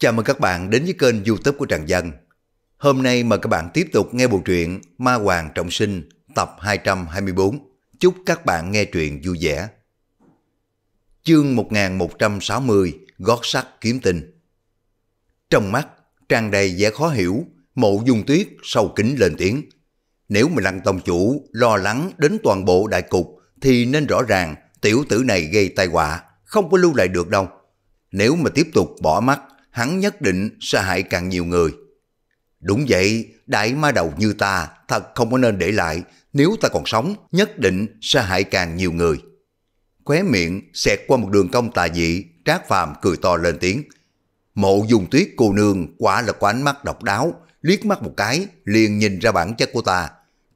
Chào mừng các bạn đến với kênh youtube của Trần Dân. Hôm nay mời các bạn tiếp tục nghe bộ truyện Ma Hoàng Trọng Sinh tập 224. Chúc các bạn nghe truyện vui vẻ. Chương 1160 Gót sắt kiếm tinh Trong mắt, tràn đầy vẻ khó hiểu, mộ dung tuyết sâu kính lên tiếng. Nếu mà lăng tông chủ lo lắng đến toàn bộ đại cục thì nên rõ ràng tiểu tử này gây tai họa, không có lưu lại được đâu. Nếu mà tiếp tục bỏ mắt hắn nhất định sẽ hại càng nhiều người. Đúng vậy, đại ma đầu như ta thật không có nên để lại, nếu ta còn sống nhất định sẽ hại càng nhiều người. Khóe miệng xẹt qua một đường cong tà dị, trác phàm cười to lên tiếng. Mộ dùng tuyết cô nương quả là có ánh mắt độc đáo, liếc mắt một cái liền nhìn ra bản chất của ta.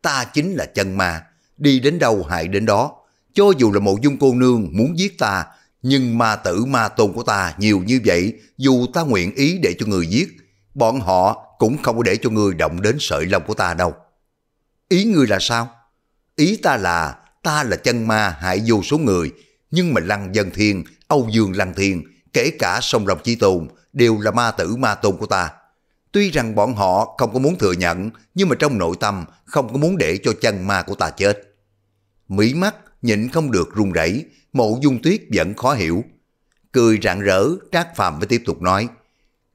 Ta chính là chân ma, đi đến đâu hại đến đó. Cho dù là mộ dung cô nương muốn giết ta nhưng ma tử ma tôn của ta nhiều như vậy, dù ta nguyện ý để cho người giết, bọn họ cũng không có để cho người động đến sợi lông của ta đâu. Ý ngươi là sao? Ý ta là, ta là chân ma hại vô số người, nhưng mà Lăng Dân Thiên, Âu Dương Lăng Thiên, kể cả sông Rồng Chi Tồn, đều là ma tử ma tôn của ta. Tuy rằng bọn họ không có muốn thừa nhận, nhưng mà trong nội tâm không có muốn để cho chân ma của ta chết. Mỹ mắt nhịn không được run rẩy Mộ dung tuyết vẫn khó hiểu. Cười rạng rỡ, Trác Phàm mới tiếp tục nói.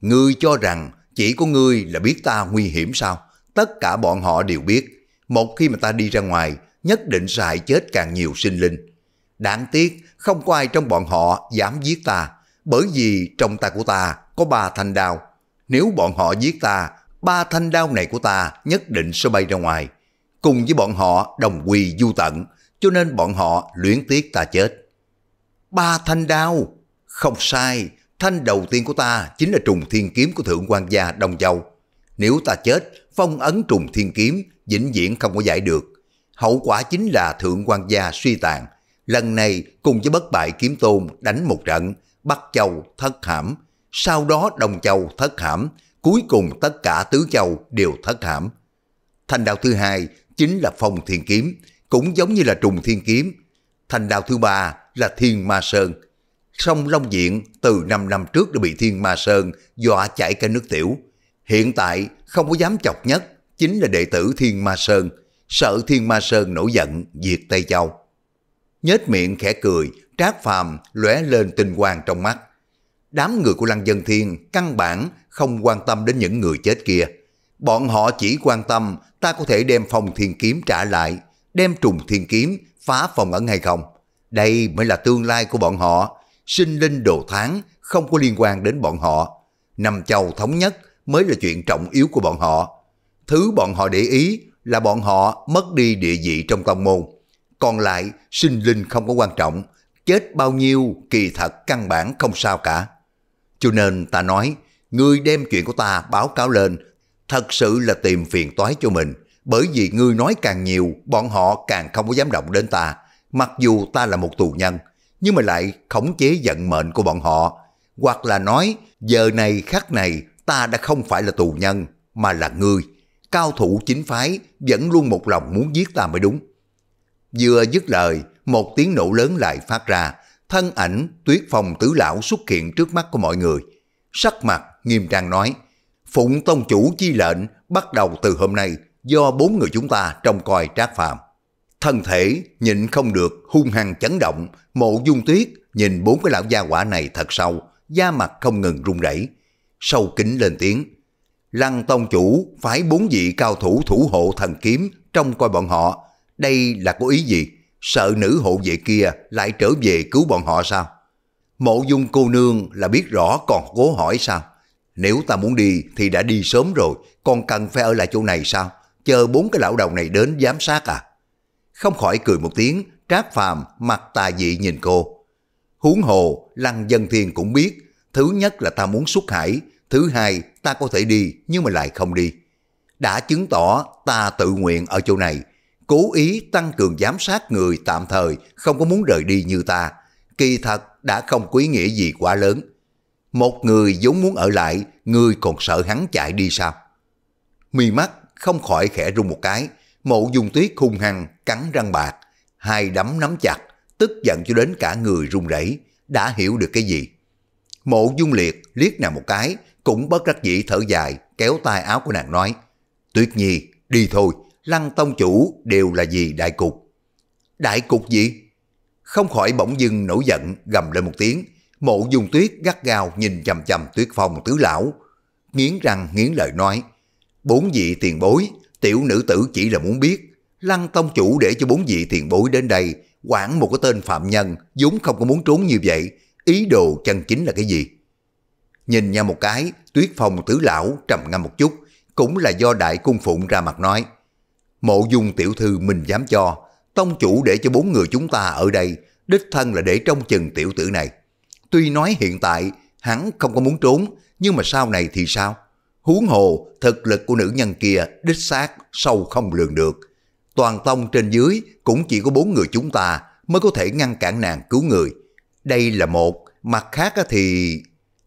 Ngươi cho rằng chỉ có ngươi là biết ta nguy hiểm sao? Tất cả bọn họ đều biết. Một khi mà ta đi ra ngoài, nhất định sẽ hại chết càng nhiều sinh linh. Đáng tiếc, không có ai trong bọn họ dám giết ta, bởi vì trong tay của ta có ba thanh đao. Nếu bọn họ giết ta, ba thanh đao này của ta nhất định sẽ bay ra ngoài. Cùng với bọn họ đồng quy du tận, cho nên bọn họ luyến tiếc ta chết. Ba thanh đao! Không sai, thanh đầu tiên của ta chính là trùng thiên kiếm của Thượng quan gia Đông Châu. Nếu ta chết, phong ấn trùng thiên kiếm, vĩnh viễn không có giải được. Hậu quả chính là Thượng quan gia suy tàn. Lần này cùng với bất bại kiếm tôn đánh một trận, Bắc Châu thất hãm, sau đó Đông Châu thất hãm, cuối cùng tất cả tứ châu đều thất hãm. thanh đao thứ hai chính là phong thiên kiếm, cũng giống như là trùng thiên kiếm. thanh đao thứ ba là Thiên Ma Sơn. Sông Long Diện từ 5 năm trước đã bị Thiên Ma Sơn dọa chảy cả nước tiểu. Hiện tại không có dám chọc nhất chính là đệ tử Thiên Ma Sơn, sợ Thiên Ma Sơn nổi giận diệt Tây Châu. Nhết miệng khẽ cười, trác phàm lóe lên tinh quang trong mắt. Đám người của Lăng Dân Thiên căn bản không quan tâm đến những người chết kia. Bọn họ chỉ quan tâm ta có thể đem phòng thiên kiếm trả lại, đem trùng thiên kiếm phá phòng ẩn hay không. Đây mới là tương lai của bọn họ, sinh linh đồ tháng không có liên quan đến bọn họ. Năm châu thống nhất mới là chuyện trọng yếu của bọn họ. Thứ bọn họ để ý là bọn họ mất đi địa vị trong tông môn. Còn lại, sinh linh không có quan trọng, chết bao nhiêu kỳ thật căn bản không sao cả. Cho nên ta nói, ngươi đem chuyện của ta báo cáo lên, thật sự là tìm phiền toái cho mình, bởi vì ngươi nói càng nhiều, bọn họ càng không có dám động đến ta, Mặc dù ta là một tù nhân, nhưng mà lại khống chế giận mệnh của bọn họ. Hoặc là nói, giờ này khắc này ta đã không phải là tù nhân, mà là ngươi. Cao thủ chính phái vẫn luôn một lòng muốn giết ta mới đúng. Vừa dứt lời, một tiếng nổ lớn lại phát ra. Thân ảnh tuyết phong tứ lão xuất hiện trước mắt của mọi người. Sắc mặt nghiêm trang nói, Phụng Tông Chủ chi lệnh bắt đầu từ hôm nay do bốn người chúng ta trông coi trác phạm. Thân thể nhịn không được hung hăng chấn động, mộ dung tuyết nhìn bốn cái lão gia quả này thật sâu, da mặt không ngừng run rẩy Sâu kính lên tiếng. Lăng tông chủ phái bốn vị cao thủ thủ hộ thần kiếm trong coi bọn họ. Đây là có ý gì? Sợ nữ hộ vệ kia lại trở về cứu bọn họ sao? Mộ dung cô nương là biết rõ còn cố hỏi sao? Nếu ta muốn đi thì đã đi sớm rồi, còn cần phải ở lại chỗ này sao? Chờ bốn cái lão đầu này đến giám sát à? không khỏi cười một tiếng, trác phàm mặt tà dị nhìn cô. Huống hồ, Lăng Dân Thiên cũng biết, thứ nhất là ta muốn xuất hải, thứ hai ta có thể đi nhưng mà lại không đi. Đã chứng tỏ ta tự nguyện ở chỗ này, cố ý tăng cường giám sát người tạm thời không có muốn rời đi như ta, kỳ thật đã không quý nghĩa gì quá lớn. Một người vốn muốn ở lại, người còn sợ hắn chạy đi sao? Mi mắt không khỏi khẽ rung một cái, Mộ Dung tuyết hung hăng, cắn răng bạc, hai đấm nắm chặt, tức giận cho đến cả người run rẩy đã hiểu được cái gì. Mộ dung liệt liếc nàng một cái, cũng bất đắc dĩ thở dài, kéo tay áo của nàng nói, Tuyết Nhi, đi thôi, lăng tông chủ đều là gì đại cục. Đại cục gì? Không khỏi bỗng dưng nổi giận, gầm lên một tiếng, mộ dung tuyết gắt gao nhìn chằm chằm tuyết phong tứ lão, nghiến răng nghiến lời nói, bốn vị tiền bối Tiểu nữ tử chỉ là muốn biết, Lăng Tông Chủ để cho bốn vị thiền bối đến đây, quản một cái tên phạm nhân, vốn không có muốn trốn như vậy, ý đồ chân chính là cái gì? Nhìn nhau một cái, tuyết phòng tứ lão trầm ngâm một chút, cũng là do đại cung phụng ra mặt nói. Mộ dung tiểu thư mình dám cho, tông chủ để cho bốn người chúng ta ở đây, đích thân là để trông chừng tiểu tử này. Tuy nói hiện tại hắn không có muốn trốn, nhưng mà sau này thì sao? Huống hồ, thực lực của nữ nhân kia đích xác sâu không lường được. Toàn tông trên dưới cũng chỉ có bốn người chúng ta mới có thể ngăn cản nàng cứu người. Đây là một, mặt khác thì...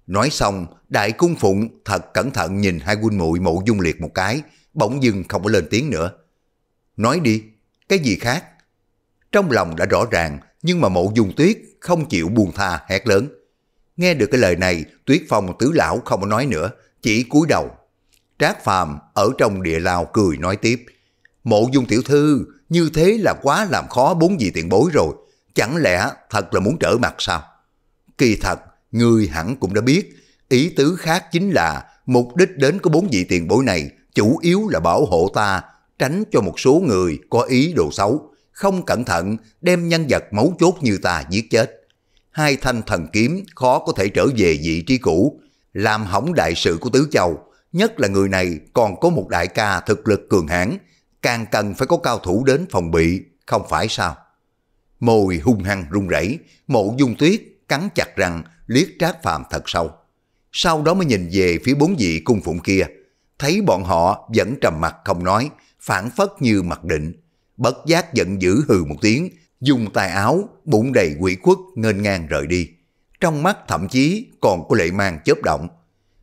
Nói xong, đại cung phụng thật cẩn thận nhìn hai huynh muội mộ dung liệt một cái, bỗng dưng không có lên tiếng nữa. Nói đi, cái gì khác? Trong lòng đã rõ ràng, nhưng mà mộ dung tuyết không chịu buông tha hét lớn. Nghe được cái lời này, tuyết phong tứ lão không có nói nữa, chỉ cúi đầu. Trác Phàm ở trong địa lao cười nói tiếp. Mộ dung tiểu thư, như thế là quá làm khó bốn vị tiền bối rồi. Chẳng lẽ thật là muốn trở mặt sao? Kỳ thật, người hẳn cũng đã biết. Ý tứ khác chính là mục đích đến của bốn vị tiền bối này chủ yếu là bảo hộ ta, tránh cho một số người có ý đồ xấu. Không cẩn thận đem nhân vật mấu chốt như ta giết chết. Hai thanh thần kiếm khó có thể trở về vị trí cũ làm hỏng đại sự của Tứ Châu, nhất là người này còn có một đại ca thực lực cường hãn, càng cần phải có cao thủ đến phòng bị, không phải sao? Môi hung hăng run rẩy, mộ dung tuyết cắn chặt răng, liếc trác phàm thật sâu. Sau đó mới nhìn về phía bốn vị cung phụng kia, thấy bọn họ vẫn trầm mặt không nói, phản phất như mặc định. Bất giác giận dữ hừ một tiếng, dùng tài áo, bụng đầy quỷ quất nghênh ngang rời đi trong mắt thậm chí còn có lệ mang chớp động.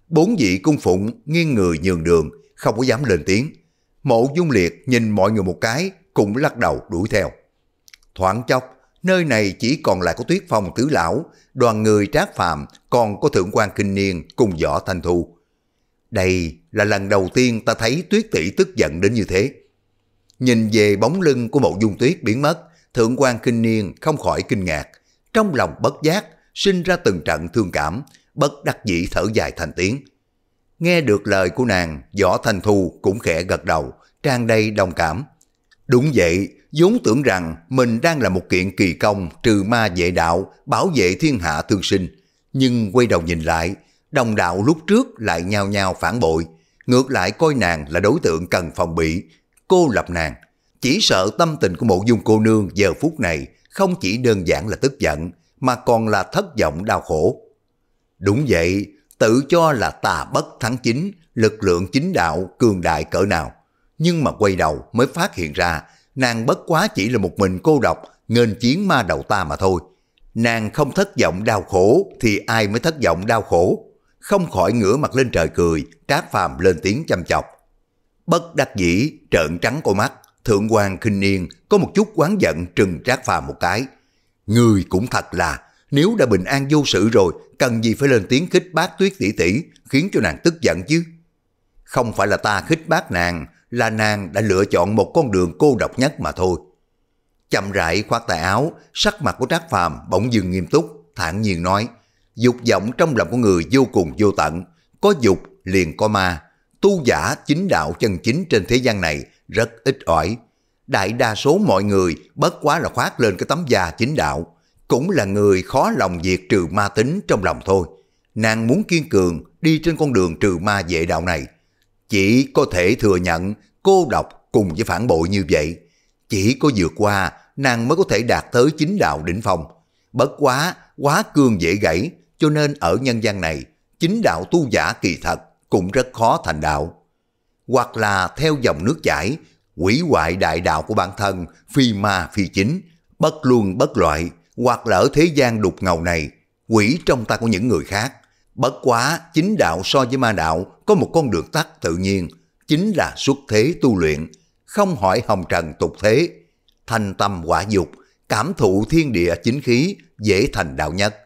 Bốn vị cung phụng nghiêng người nhường đường, không có dám lên tiếng. Mộ dung liệt nhìn mọi người một cái, cũng lắc đầu đuổi theo. Thoảng chốc, nơi này chỉ còn lại có tuyết phong tứ lão, đoàn người trác phàm, còn có thượng quan kinh niên cùng võ thanh thu. Đây là lần đầu tiên ta thấy tuyết tỷ tức giận đến như thế. Nhìn về bóng lưng của mộ dung tuyết biến mất, thượng quan kinh niên không khỏi kinh ngạc. Trong lòng bất giác sinh ra từng trận thương cảm, bất đắc dĩ thở dài thành tiếng. Nghe được lời của nàng, Võ Thanh Thu cũng khẽ gật đầu, trang đầy đồng cảm. Đúng vậy, vốn tưởng rằng mình đang là một kiện kỳ công trừ ma vệ đạo, bảo vệ thiên hạ thương sinh. Nhưng quay đầu nhìn lại, đồng đạo lúc trước lại nhao nhao phản bội, ngược lại coi nàng là đối tượng cần phòng bị, cô lập nàng. Chỉ sợ tâm tình của mộ dung cô nương giờ phút này không chỉ đơn giản là tức giận, mà còn là thất vọng đau khổ. Đúng vậy, tự cho là tà bất thắng chính, lực lượng chính đạo cường đại cỡ nào. Nhưng mà quay đầu mới phát hiện ra, nàng bất quá chỉ là một mình cô độc, nghênh chiến ma đầu ta mà thôi. Nàng không thất vọng đau khổ thì ai mới thất vọng đau khổ? Không khỏi ngửa mặt lên trời cười, trác phàm lên tiếng chăm chọc. Bất đắc dĩ, trợn trắng con mắt, thượng quan khinh niên có một chút quán giận trừng trác phàm một cái – Người cũng thật là, nếu đã bình an vô sự rồi, cần gì phải lên tiếng khích bác tuyết tỷ tỷ khiến cho nàng tức giận chứ? Không phải là ta khích bác nàng, là nàng đã lựa chọn một con đường cô độc nhất mà thôi. Chậm rãi khoác tay áo, sắc mặt của Trác Phàm bỗng dừng nghiêm túc, thản nhiên nói, dục vọng trong lòng của người vô cùng vô tận, có dục liền có ma, tu giả chính đạo chân chính trên thế gian này rất ít ỏi, đại đa số mọi người bất quá là khoác lên cái tấm da chính đạo, cũng là người khó lòng diệt trừ ma tính trong lòng thôi. Nàng muốn kiên cường đi trên con đường trừ ma vệ đạo này. Chỉ có thể thừa nhận cô độc cùng với phản bội như vậy. Chỉ có vượt qua nàng mới có thể đạt tới chính đạo đỉnh phong. Bất quá, quá cương dễ gãy, cho nên ở nhân gian này, chính đạo tu giả kỳ thật cũng rất khó thành đạo. Hoặc là theo dòng nước chảy, quỷ hoại đại đạo của bản thân, phi ma phi chính, bất luân bất loại, hoặc lỡ thế gian đục ngầu này, quỷ trong ta của những người khác. Bất quá, chính đạo so với ma đạo có một con đường tắt tự nhiên, chính là xuất thế tu luyện, không hỏi hồng trần tục thế. Thanh tâm quả dục, cảm thụ thiên địa chính khí, dễ thành đạo nhất.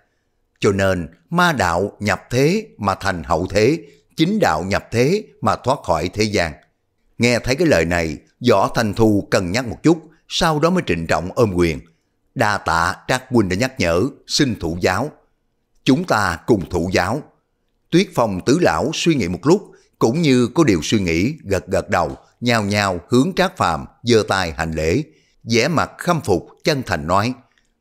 Cho nên, ma đạo nhập thế mà thành hậu thế, chính đạo nhập thế mà thoát khỏi thế gian. Nghe thấy cái lời này, Võ Thành Thu cần nhắc một chút, sau đó mới trịnh trọng ôm quyền. Đa tạ Trác Huynh đã nhắc nhở, xin thụ giáo. Chúng ta cùng thụ giáo. Tuyết Phong Tứ Lão suy nghĩ một lúc, cũng như có điều suy nghĩ, gật gật đầu, nhào nhào hướng Trác Phàm giơ tay hành lễ, vẻ mặt khâm phục chân thành nói: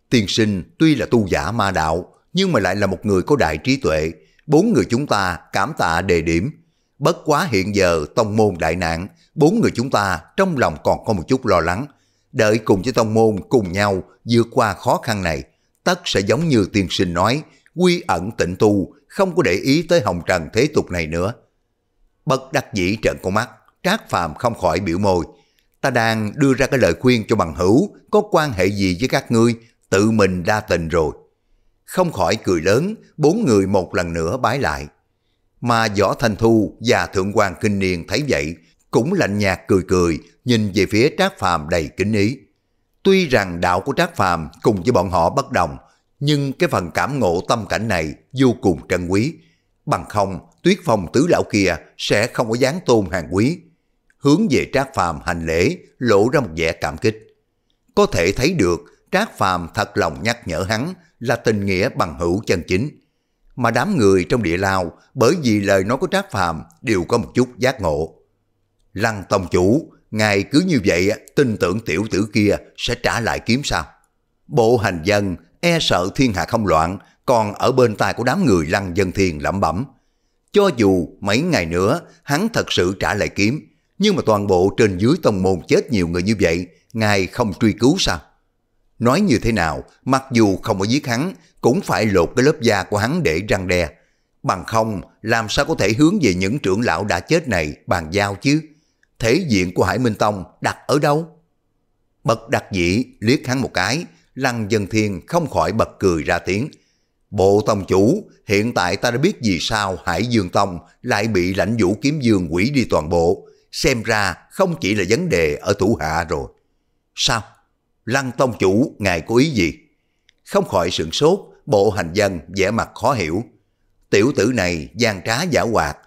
"Tiên sinh tuy là tu giả ma đạo, nhưng mà lại là một người có đại trí tuệ, bốn người chúng ta cảm tạ đề điểm, Bất quá hiện giờ tông môn đại nạn, bốn người chúng ta trong lòng còn có một chút lo lắng. Đợi cùng với tông môn cùng nhau vượt qua khó khăn này, tất sẽ giống như tiên sinh nói, quy ẩn tịnh tu, không có để ý tới hồng trần thế tục này nữa. Bất đắc dĩ trợn con mắt, trác phàm không khỏi biểu môi. Ta đang đưa ra cái lời khuyên cho bằng hữu, có quan hệ gì với các ngươi, tự mình đa tình rồi. Không khỏi cười lớn, bốn người một lần nữa bái lại. Mà Võ Thành Thu và Thượng quan Kinh Niên thấy vậy, cũng lạnh nhạt cười cười, nhìn về phía Trác Phàm đầy kính ý. Tuy rằng đạo của Trác Phàm cùng với bọn họ bất đồng, nhưng cái phần cảm ngộ tâm cảnh này vô cùng trân quý. Bằng không, Tuyết Phong tứ lão kia sẽ không có dáng tôn hàng quý. Hướng về Trác Phàm hành lễ, lộ ra một vẻ cảm kích. Có thể thấy được Trác Phàm thật lòng nhắc nhở hắn là tình nghĩa bằng hữu chân chính mà đám người trong địa lao bởi vì lời nói của Trác Phàm đều có một chút giác ngộ. Lăng tông chủ, ngài cứ như vậy tin tưởng tiểu tử kia sẽ trả lại kiếm sao? Bộ hành dân e sợ thiên hạ không loạn, còn ở bên tai của đám người lăng dân thiền lẩm bẩm. Cho dù mấy ngày nữa hắn thật sự trả lại kiếm, nhưng mà toàn bộ trên dưới tông môn chết nhiều người như vậy, ngài không truy cứu sao? Nói như thế nào, mặc dù không có giết hắn, cũng phải lột cái lớp da của hắn để răng đe. Bằng không, làm sao có thể hướng về những trưởng lão đã chết này bàn giao chứ? Thế diện của Hải Minh Tông đặt ở đâu? Bật đặc dĩ liếc hắn một cái, Lăng Dân Thiên không khỏi bật cười ra tiếng. Bộ Tông Chủ, hiện tại ta đã biết vì sao Hải Dương Tông lại bị lãnh vũ kiếm dương quỷ đi toàn bộ. Xem ra không chỉ là vấn đề ở thủ hạ rồi. Sao? Lăng Tông Chủ, ngài có ý gì? Không khỏi sửng sốt, Bộ hành dân vẻ mặt khó hiểu. Tiểu tử này gian trá giả hoạt.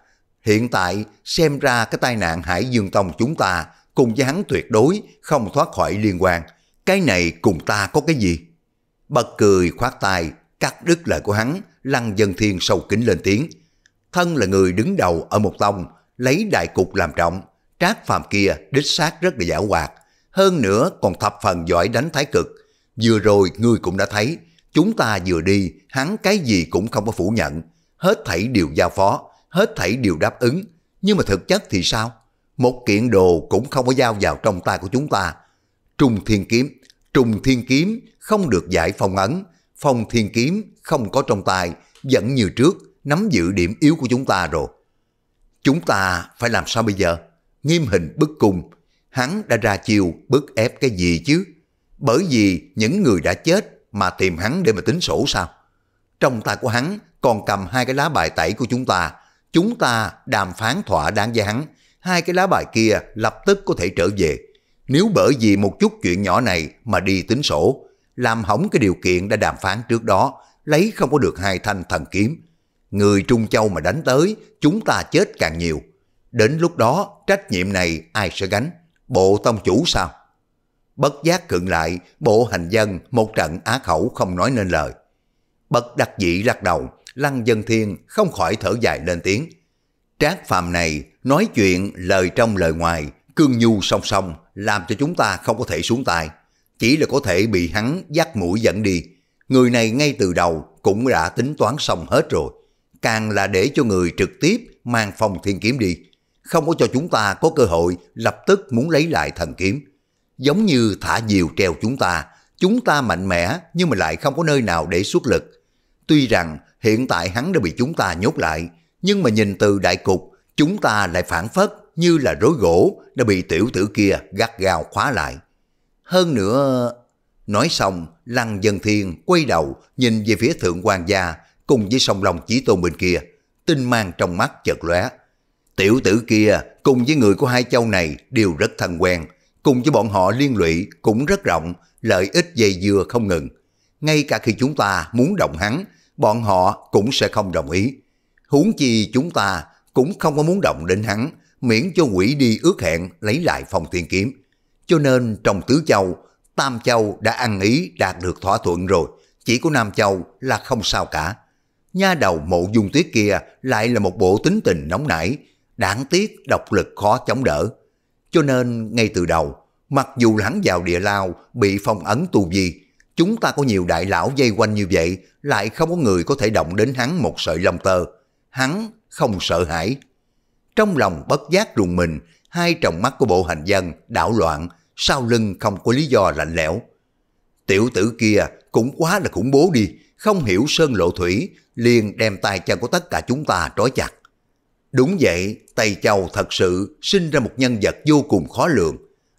Hiện tại xem ra cái tai nạn Hải Dương Tông chúng ta cùng với hắn tuyệt đối không thoát khỏi liên quan. Cái này cùng ta có cái gì? Bật cười khoát tay, cắt đứt lời của hắn, lăng dân thiên sâu kính lên tiếng. Thân là người đứng đầu ở một tông, lấy đại cục làm trọng. Trác phàm kia đích xác rất là giả hoạt. Hơn nữa còn thập phần giỏi đánh thái cực. Vừa rồi ngươi cũng đã thấy, Chúng ta vừa đi, hắn cái gì cũng không có phủ nhận. Hết thảy đều giao phó, hết thảy đều đáp ứng. Nhưng mà thực chất thì sao? Một kiện đồ cũng không có giao vào trong tay của chúng ta. Trung thiên kiếm, trung thiên kiếm không được giải phong ấn. Phong thiên kiếm không có trong tay, vẫn như trước, nắm giữ điểm yếu của chúng ta rồi. Chúng ta phải làm sao bây giờ? Nghiêm hình bức cung, hắn đã ra chiêu bức ép cái gì chứ? Bởi vì những người đã chết mà tìm hắn để mà tính sổ sao? Trong tay của hắn còn cầm hai cái lá bài tẩy của chúng ta. Chúng ta đàm phán thỏa đáng với hắn. Hai cái lá bài kia lập tức có thể trở về. Nếu bởi vì một chút chuyện nhỏ này mà đi tính sổ, làm hỏng cái điều kiện đã đàm phán trước đó, lấy không có được hai thanh thần kiếm. Người Trung Châu mà đánh tới, chúng ta chết càng nhiều. Đến lúc đó, trách nhiệm này ai sẽ gánh? Bộ tông chủ sao? bất giác cựng lại, bộ hành dân một trận á khẩu không nói nên lời. Bất đặc dị lắc đầu, Lăng Dân Thiên không khỏi thở dài lên tiếng. Trác phàm này nói chuyện lời trong lời ngoài, cương nhu song song, làm cho chúng ta không có thể xuống tay. Chỉ là có thể bị hắn dắt mũi dẫn đi. Người này ngay từ đầu cũng đã tính toán xong hết rồi. Càng là để cho người trực tiếp mang phong thiên kiếm đi. Không có cho chúng ta có cơ hội lập tức muốn lấy lại thần kiếm Giống như thả diều treo chúng ta, chúng ta mạnh mẽ nhưng mà lại không có nơi nào để xuất lực. Tuy rằng hiện tại hắn đã bị chúng ta nhốt lại, nhưng mà nhìn từ đại cục, chúng ta lại phản phất như là rối gỗ đã bị tiểu tử kia gắt gao khóa lại. Hơn nữa, nói xong, Lăng Dân Thiên quay đầu nhìn về phía Thượng quan Gia cùng với sông lòng Chí Tôn bên kia, tinh mang trong mắt chợt lóe. Tiểu tử kia cùng với người của hai châu này đều rất thân quen, cùng với bọn họ liên lụy cũng rất rộng, lợi ích dây dưa không ngừng. Ngay cả khi chúng ta muốn động hắn, bọn họ cũng sẽ không đồng ý. Huống chi chúng ta cũng không có muốn động đến hắn, miễn cho quỷ đi ước hẹn lấy lại phòng tiền kiếm. Cho nên trong Tứ Châu, Tam Châu đã ăn ý đạt được thỏa thuận rồi, chỉ có Nam Châu là không sao cả. Nha đầu mộ dung tuyết kia lại là một bộ tính tình nóng nảy, đáng tiếc độc lực khó chống đỡ cho nên ngay từ đầu, mặc dù hắn vào địa lao bị phong ấn tu vi, chúng ta có nhiều đại lão dây quanh như vậy, lại không có người có thể động đến hắn một sợi lông tơ. Hắn không sợ hãi. Trong lòng bất giác rùng mình, hai tròng mắt của bộ hành dân đảo loạn, sau lưng không có lý do lạnh lẽo. Tiểu tử kia cũng quá là khủng bố đi, không hiểu sơn lộ thủy, liền đem tay chân của tất cả chúng ta trói chặt. Đúng vậy, Tây Châu thật sự sinh ra một nhân vật vô cùng khó lường.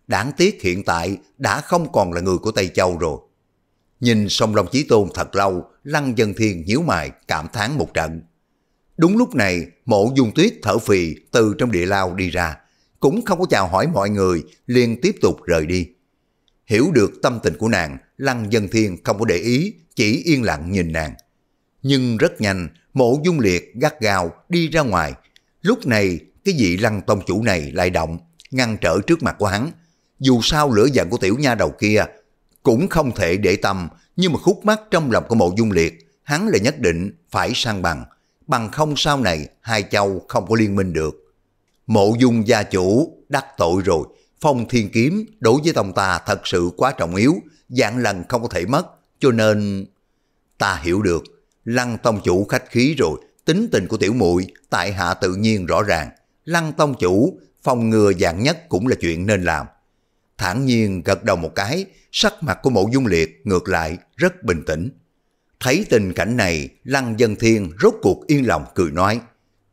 Đáng tiếc hiện tại đã không còn là người của Tây Châu rồi. Nhìn sông Long Chí Tôn thật lâu, Lăng Dân Thiên nhíu mày cảm thán một trận. Đúng lúc này, mộ dung tuyết thở phì từ trong địa lao đi ra. Cũng không có chào hỏi mọi người, liền tiếp tục rời đi. Hiểu được tâm tình của nàng, Lăng Dân Thiên không có để ý, chỉ yên lặng nhìn nàng. Nhưng rất nhanh, mộ dung liệt gắt gao đi ra ngoài, Lúc này, cái vị lăng tông chủ này lại động, ngăn trở trước mặt của hắn. Dù sao lửa giận của tiểu nha đầu kia cũng không thể để tâm, nhưng mà khúc mắt trong lòng của mộ dung liệt, hắn là nhất định phải sang bằng. Bằng không sau này, hai châu không có liên minh được. Mộ dung gia chủ đắc tội rồi, phong thiên kiếm đối với tông ta thật sự quá trọng yếu, dạng lần không có thể mất, cho nên... Ta hiểu được, lăng tông chủ khách khí rồi, tính tình của tiểu muội tại hạ tự nhiên rõ ràng, lăng tông chủ, phòng ngừa dạng nhất cũng là chuyện nên làm. Thản nhiên gật đầu một cái, sắc mặt của mộ dung liệt ngược lại rất bình tĩnh. Thấy tình cảnh này, lăng dân thiên rốt cuộc yên lòng cười nói,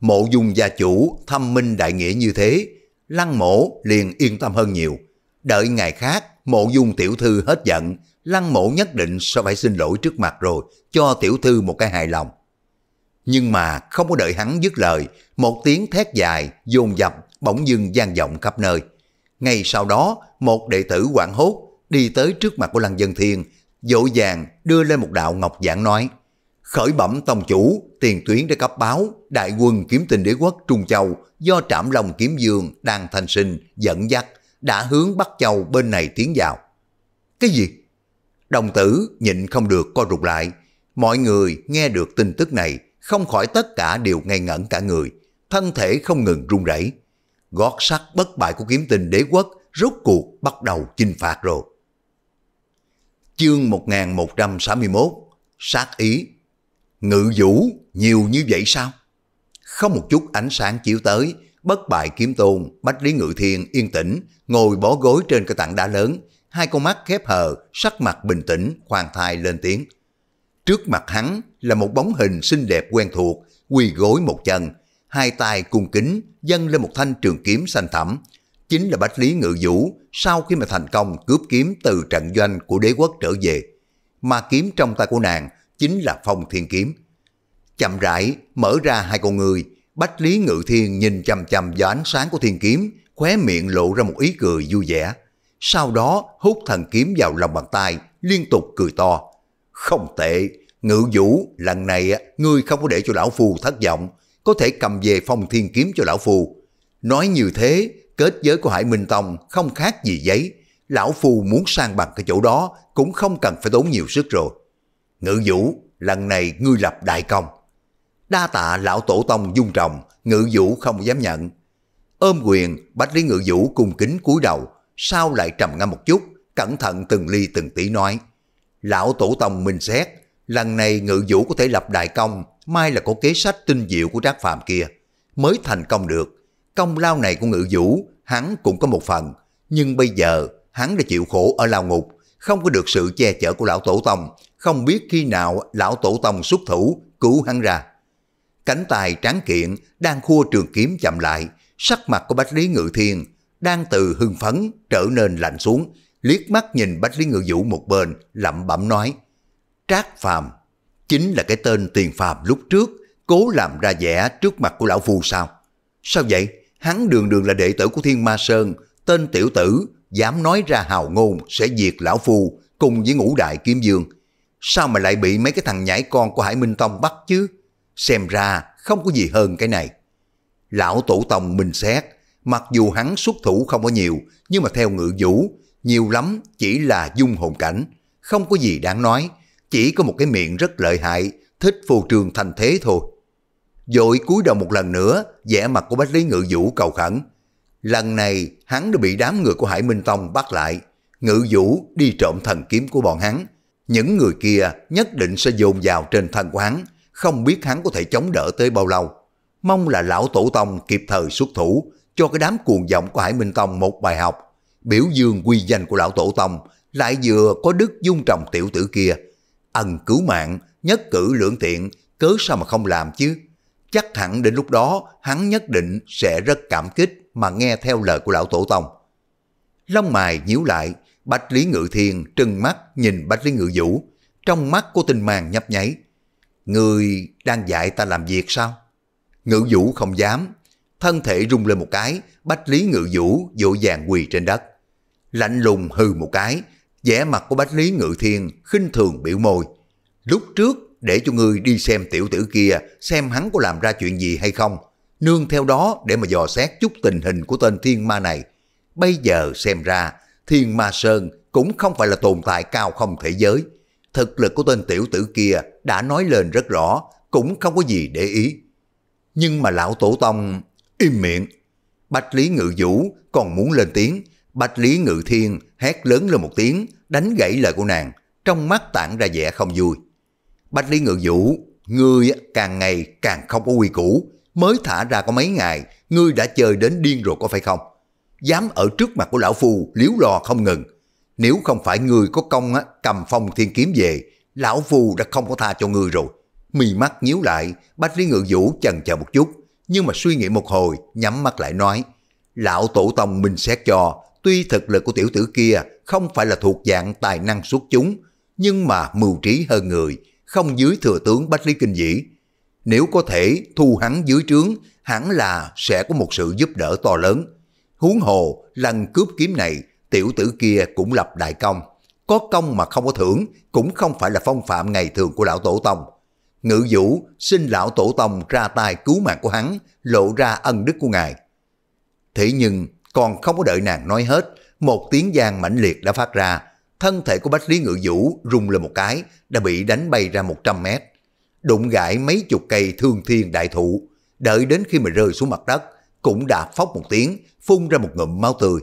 mộ dung gia chủ thâm minh đại nghĩa như thế, lăng mổ liền yên tâm hơn nhiều. Đợi ngày khác, mộ dung tiểu thư hết giận, lăng mổ nhất định sẽ phải xin lỗi trước mặt rồi, cho tiểu thư một cái hài lòng. Nhưng mà không có đợi hắn dứt lời, một tiếng thét dài, dồn dập, bỗng dưng gian vọng khắp nơi. Ngay sau đó, một đệ tử quảng hốt đi tới trước mặt của Lăng Dân Thiên, dỗ dàng đưa lên một đạo ngọc giảng nói, khởi bẩm tông chủ, tiền tuyến đã cấp báo, đại quân kiếm tình đế quốc Trung Châu do trạm lòng kiếm dương đang thành sinh, dẫn dắt, đã hướng Bắc Châu bên này tiến vào. Cái gì? Đồng tử nhịn không được co rụt lại. Mọi người nghe được tin tức này không khỏi tất cả đều ngây ngẩn cả người, thân thể không ngừng run rẩy. Gót sắt bất bại của kiếm tinh đế quốc rốt cuộc bắt đầu chinh phạt rồi. Chương 1161 Sát ý Ngự vũ nhiều như vậy sao? Không một chút ánh sáng chiếu tới, bất bại kiếm tôn, bách lý ngự thiên yên tĩnh, ngồi bó gối trên cái tảng đá lớn, hai con mắt khép hờ, sắc mặt bình tĩnh, khoan thai lên tiếng. Trước mặt hắn là một bóng hình xinh đẹp quen thuộc, quỳ gối một chân, hai tay cung kính dâng lên một thanh trường kiếm xanh thẳm. Chính là Bách Lý Ngự Vũ sau khi mà thành công cướp kiếm từ trận doanh của đế quốc trở về. Mà kiếm trong tay của nàng chính là phong thiên kiếm. Chậm rãi mở ra hai con người, Bách Lý Ngự Thiên nhìn chằm chằm do ánh sáng của thiên kiếm, khóe miệng lộ ra một ý cười vui vẻ. Sau đó hút thần kiếm vào lòng bàn tay, liên tục cười to. Không tệ, ngự vũ, lần này ngươi không có để cho lão phù thất vọng, có thể cầm về phong thiên kiếm cho lão phù. Nói như thế, kết giới của Hải Minh Tông không khác gì giấy. Lão phù muốn sang bằng cái chỗ đó cũng không cần phải tốn nhiều sức rồi. Ngự vũ, lần này ngươi lập đại công. Đa tạ lão tổ tông dung trọng, ngự vũ không dám nhận. Ôm quyền, bách lý ngự vũ cung kính cúi đầu, sao lại trầm ngâm một chút, cẩn thận từng ly từng tỷ nói. Lão tổ tông mình xét, lần này ngự vũ có thể lập đại công, mai là có kế sách tinh diệu của trác phàm kia, mới thành công được. Công lao này của ngự vũ, hắn cũng có một phần, nhưng bây giờ hắn đã chịu khổ ở lao ngục, không có được sự che chở của lão tổ tông, không biết khi nào lão tổ tông xuất thủ cứu hắn ra. Cánh tài tráng kiện đang khua trường kiếm chậm lại, sắc mặt của Bách Lý Ngự Thiên đang từ hưng phấn trở nên lạnh xuống, liếc mắt nhìn Bách Lý Ngự Vũ một bên, lẩm bẩm nói. Trác Phàm chính là cái tên Tiền Phàm lúc trước, cố làm ra vẻ trước mặt của Lão Phu sao? Sao vậy? Hắn đường đường là đệ tử của Thiên Ma Sơn, tên tiểu tử, dám nói ra hào ngôn sẽ diệt Lão Phu cùng với ngũ đại kiếm dương. Sao mà lại bị mấy cái thằng nhãi con của Hải Minh Tông bắt chứ? Xem ra không có gì hơn cái này. Lão Tổ Tông mình xét, mặc dù hắn xuất thủ không có nhiều, nhưng mà theo ngự vũ, nhiều lắm chỉ là dung hồn cảnh, không có gì đáng nói, chỉ có một cái miệng rất lợi hại, thích phù trường thành thế thôi. Dội cúi đầu một lần nữa, vẻ mặt của Bách Lý Ngự Vũ cầu khẩn. Lần này, hắn đã bị đám người của Hải Minh Tông bắt lại. Ngự Vũ đi trộm thần kiếm của bọn hắn. Những người kia nhất định sẽ dồn vào trên thân của hắn, không biết hắn có thể chống đỡ tới bao lâu. Mong là lão tổ tông kịp thời xuất thủ, cho cái đám cuồng vọng của Hải Minh Tông một bài học biểu dương quy danh của lão tổ tông, lại vừa có đức dung trọng tiểu tử kia. Ân cứu mạng, nhất cử lưỡng tiện, cớ sao mà không làm chứ? Chắc hẳn đến lúc đó, hắn nhất định sẽ rất cảm kích mà nghe theo lời của lão tổ tông. Lông mài nhíu lại, Bạch Lý Ngự Thiên trừng mắt nhìn Bạch Lý Ngự Vũ, trong mắt có tinh màng nhấp nháy. Người đang dạy ta làm việc sao? Ngự Vũ không dám, thân thể rung lên một cái, Bách Lý Ngự Vũ vội vàng quỳ trên đất lạnh lùng hừ một cái, vẻ mặt của Bách Lý Ngự Thiên khinh thường biểu môi. Lúc trước để cho ngươi đi xem tiểu tử kia xem hắn có làm ra chuyện gì hay không, nương theo đó để mà dò xét chút tình hình của tên thiên ma này. Bây giờ xem ra, thiên ma sơn cũng không phải là tồn tại cao không thể giới. Thực lực của tên tiểu tử kia đã nói lên rất rõ, cũng không có gì để ý. Nhưng mà lão tổ tông im miệng. Bạch Lý Ngự Vũ còn muốn lên tiếng, Bạch Lý Ngự Thiên hét lớn lên một tiếng, đánh gãy lời của nàng, trong mắt tản ra vẻ không vui. Bạch Lý Ngự Vũ, ngươi càng ngày càng không có quy củ, mới thả ra có mấy ngày, ngươi đã chơi đến điên rồi có phải không? Dám ở trước mặt của lão phu liếu lo không ngừng. Nếu không phải ngươi có công cầm phong thiên kiếm về, lão phu đã không có tha cho ngươi rồi. Mì mắt nhíu lại, Bạch Lý Ngự Vũ chần chờ một chút, nhưng mà suy nghĩ một hồi, nhắm mắt lại nói, lão tổ tông mình xét cho, Tuy thực lực của tiểu tử kia không phải là thuộc dạng tài năng xuất chúng, nhưng mà mưu trí hơn người, không dưới thừa tướng Bách Lý Kinh Dĩ. Nếu có thể thu hắn dưới trướng, hẳn là sẽ có một sự giúp đỡ to lớn. Huống hồ, lần cướp kiếm này, tiểu tử kia cũng lập đại công. Có công mà không có thưởng, cũng không phải là phong phạm ngày thường của lão tổ tông. Ngự vũ xin lão tổ tông ra tay cứu mạng của hắn, lộ ra ân đức của ngài. Thế nhưng, còn không có đợi nàng nói hết, một tiếng giang mãnh liệt đã phát ra, thân thể của Bách Lý Ngự Vũ rung lên một cái, đã bị đánh bay ra 100 mét. Đụng gãi mấy chục cây thương thiên đại thụ, đợi đến khi mà rơi xuống mặt đất, cũng đã phóc một tiếng, phun ra một ngụm máu tươi.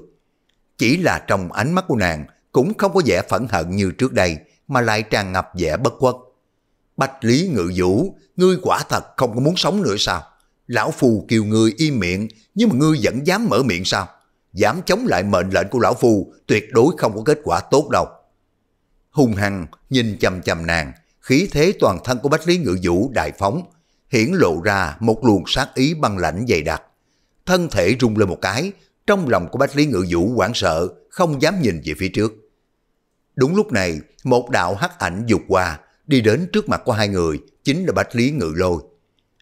Chỉ là trong ánh mắt của nàng, cũng không có vẻ phẫn hận như trước đây, mà lại tràn ngập vẻ bất quất Bách Lý Ngự Vũ, ngươi quả thật không có muốn sống nữa sao? Lão Phù kiều ngươi im miệng, nhưng mà ngươi vẫn dám mở miệng sao? dám chống lại mệnh lệnh của lão phu tuyệt đối không có kết quả tốt đâu. Hùng hăng nhìn chầm chầm nàng, khí thế toàn thân của Bách Lý Ngự Vũ đại phóng, hiển lộ ra một luồng sát ý băng lãnh dày đặc. Thân thể rung lên một cái, trong lòng của Bách Lý Ngự Vũ hoảng sợ, không dám nhìn về phía trước. Đúng lúc này, một đạo hắc ảnh dục qua, đi đến trước mặt của hai người, chính là Bách Lý Ngự Lôi.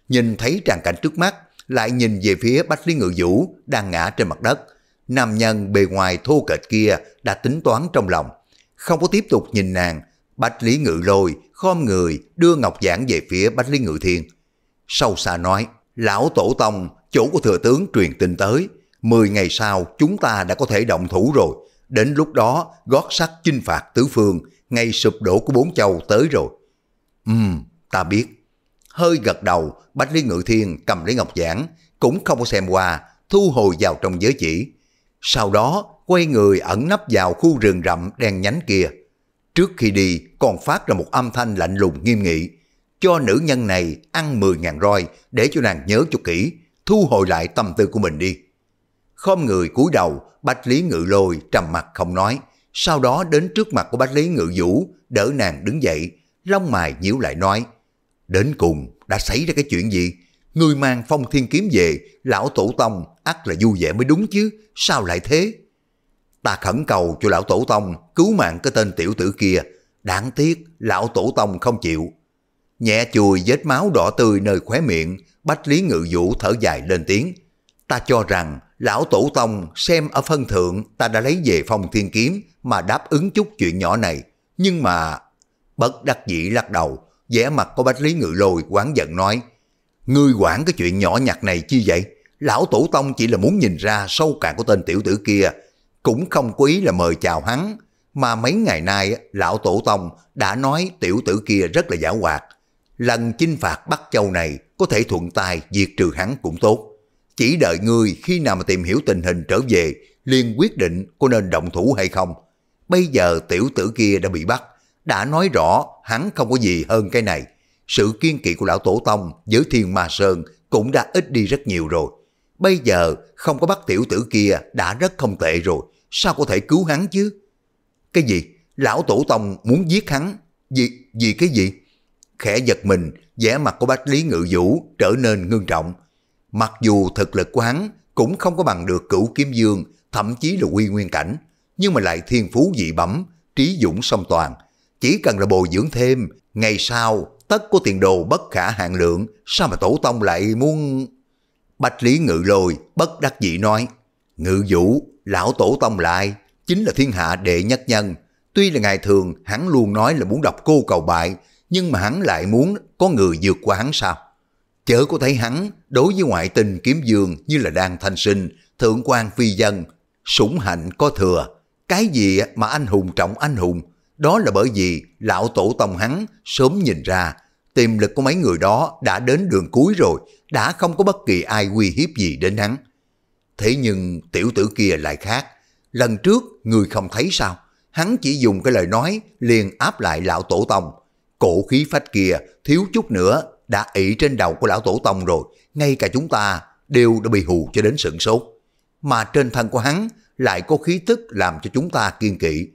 Nhìn thấy tràn cảnh trước mắt, lại nhìn về phía Bách Lý Ngự Vũ đang ngã trên mặt đất, Nam nhân bề ngoài thô kệch kia đã tính toán trong lòng. Không có tiếp tục nhìn nàng, Bách Lý Ngự lôi, khom người đưa Ngọc Giảng về phía Bách Lý Ngự Thiên. Sâu xa nói, lão tổ tông, chủ của thừa tướng truyền tin tới. Mười ngày sau chúng ta đã có thể động thủ rồi. Đến lúc đó gót sắt chinh phạt tứ phương, ngay sụp đổ của bốn châu tới rồi. Ừm, ta biết. Hơi gật đầu, Bách Lý Ngự Thiên cầm lấy Ngọc Giảng, cũng không có xem qua, thu hồi vào trong giới chỉ sau đó quay người ẩn nấp vào khu rừng rậm đen nhánh kia. Trước khi đi còn phát ra một âm thanh lạnh lùng nghiêm nghị, cho nữ nhân này ăn 10.000 roi để cho nàng nhớ cho kỹ, thu hồi lại tâm tư của mình đi. khom người cúi đầu, Bách Lý Ngự Lôi trầm mặt không nói, sau đó đến trước mặt của Bách Lý Ngự Vũ, đỡ nàng đứng dậy, lông mày nhíu lại nói, đến cùng đã xảy ra cái chuyện gì? Người mang phong thiên kiếm về, lão tổ tông ắt là vui vẻ mới đúng chứ, sao lại thế? Ta khẩn cầu cho lão tổ tông cứu mạng cái tên tiểu tử kia, đáng tiếc lão tổ tông không chịu. Nhẹ chùi vết máu đỏ tươi nơi khóe miệng, bách lý ngự vũ thở dài lên tiếng. Ta cho rằng lão tổ tông xem ở phân thượng ta đã lấy về phong thiên kiếm mà đáp ứng chút chuyện nhỏ này. Nhưng mà... Bất đắc dĩ lắc đầu, vẻ mặt của bách lý ngự lôi quán giận nói Ngươi quản cái chuyện nhỏ nhặt này chi vậy? Lão Tổ Tông chỉ là muốn nhìn ra sâu cạn của tên tiểu tử kia, cũng không quý là mời chào hắn. Mà mấy ngày nay, Lão Tổ Tông đã nói tiểu tử kia rất là giả hoạt. Lần chinh phạt Bắc Châu này có thể thuận tay diệt trừ hắn cũng tốt. Chỉ đợi ngươi khi nào mà tìm hiểu tình hình trở về, liền quyết định có nên động thủ hay không. Bây giờ tiểu tử kia đã bị bắt, đã nói rõ hắn không có gì hơn cái này sự kiên kỵ của lão tổ tông với thiên ma sơn cũng đã ít đi rất nhiều rồi. Bây giờ không có bắt tiểu tử kia đã rất không tệ rồi, sao có thể cứu hắn chứ? Cái gì? Lão tổ tông muốn giết hắn? Vì, vì cái gì? Khẽ giật mình, vẻ mặt của bác Lý Ngự Vũ trở nên ngưng trọng. Mặc dù thực lực của hắn cũng không có bằng được cửu kiếm dương, thậm chí là quy nguyên cảnh, nhưng mà lại thiên phú dị bẩm, trí dũng song toàn. Chỉ cần là bồi dưỡng thêm, ngày sau tất có tiền đồ bất khả hạn lượng, sao mà tổ tông lại muốn... Bạch Lý ngự lôi bất đắc dĩ nói, ngự vũ, lão tổ tông lại, chính là thiên hạ đệ nhất nhân. Tuy là ngày thường hắn luôn nói là muốn đọc cô cầu bại, nhưng mà hắn lại muốn có người vượt qua hắn sao? Chớ có thấy hắn đối với ngoại tình kiếm dương như là đang thanh sinh, thượng quan phi dân, sủng hạnh có thừa. Cái gì mà anh hùng trọng anh hùng, đó là bởi vì lão tổ tông hắn sớm nhìn ra tiềm lực của mấy người đó đã đến đường cuối rồi, đã không có bất kỳ ai uy hiếp gì đến hắn. Thế nhưng tiểu tử kia lại khác. Lần trước người không thấy sao, hắn chỉ dùng cái lời nói liền áp lại lão tổ tông. Cổ khí phách kia thiếu chút nữa đã ị trên đầu của lão tổ tông rồi, ngay cả chúng ta đều đã bị hù cho đến sửng sốt. Mà trên thân của hắn lại có khí tức làm cho chúng ta kiên kỵ,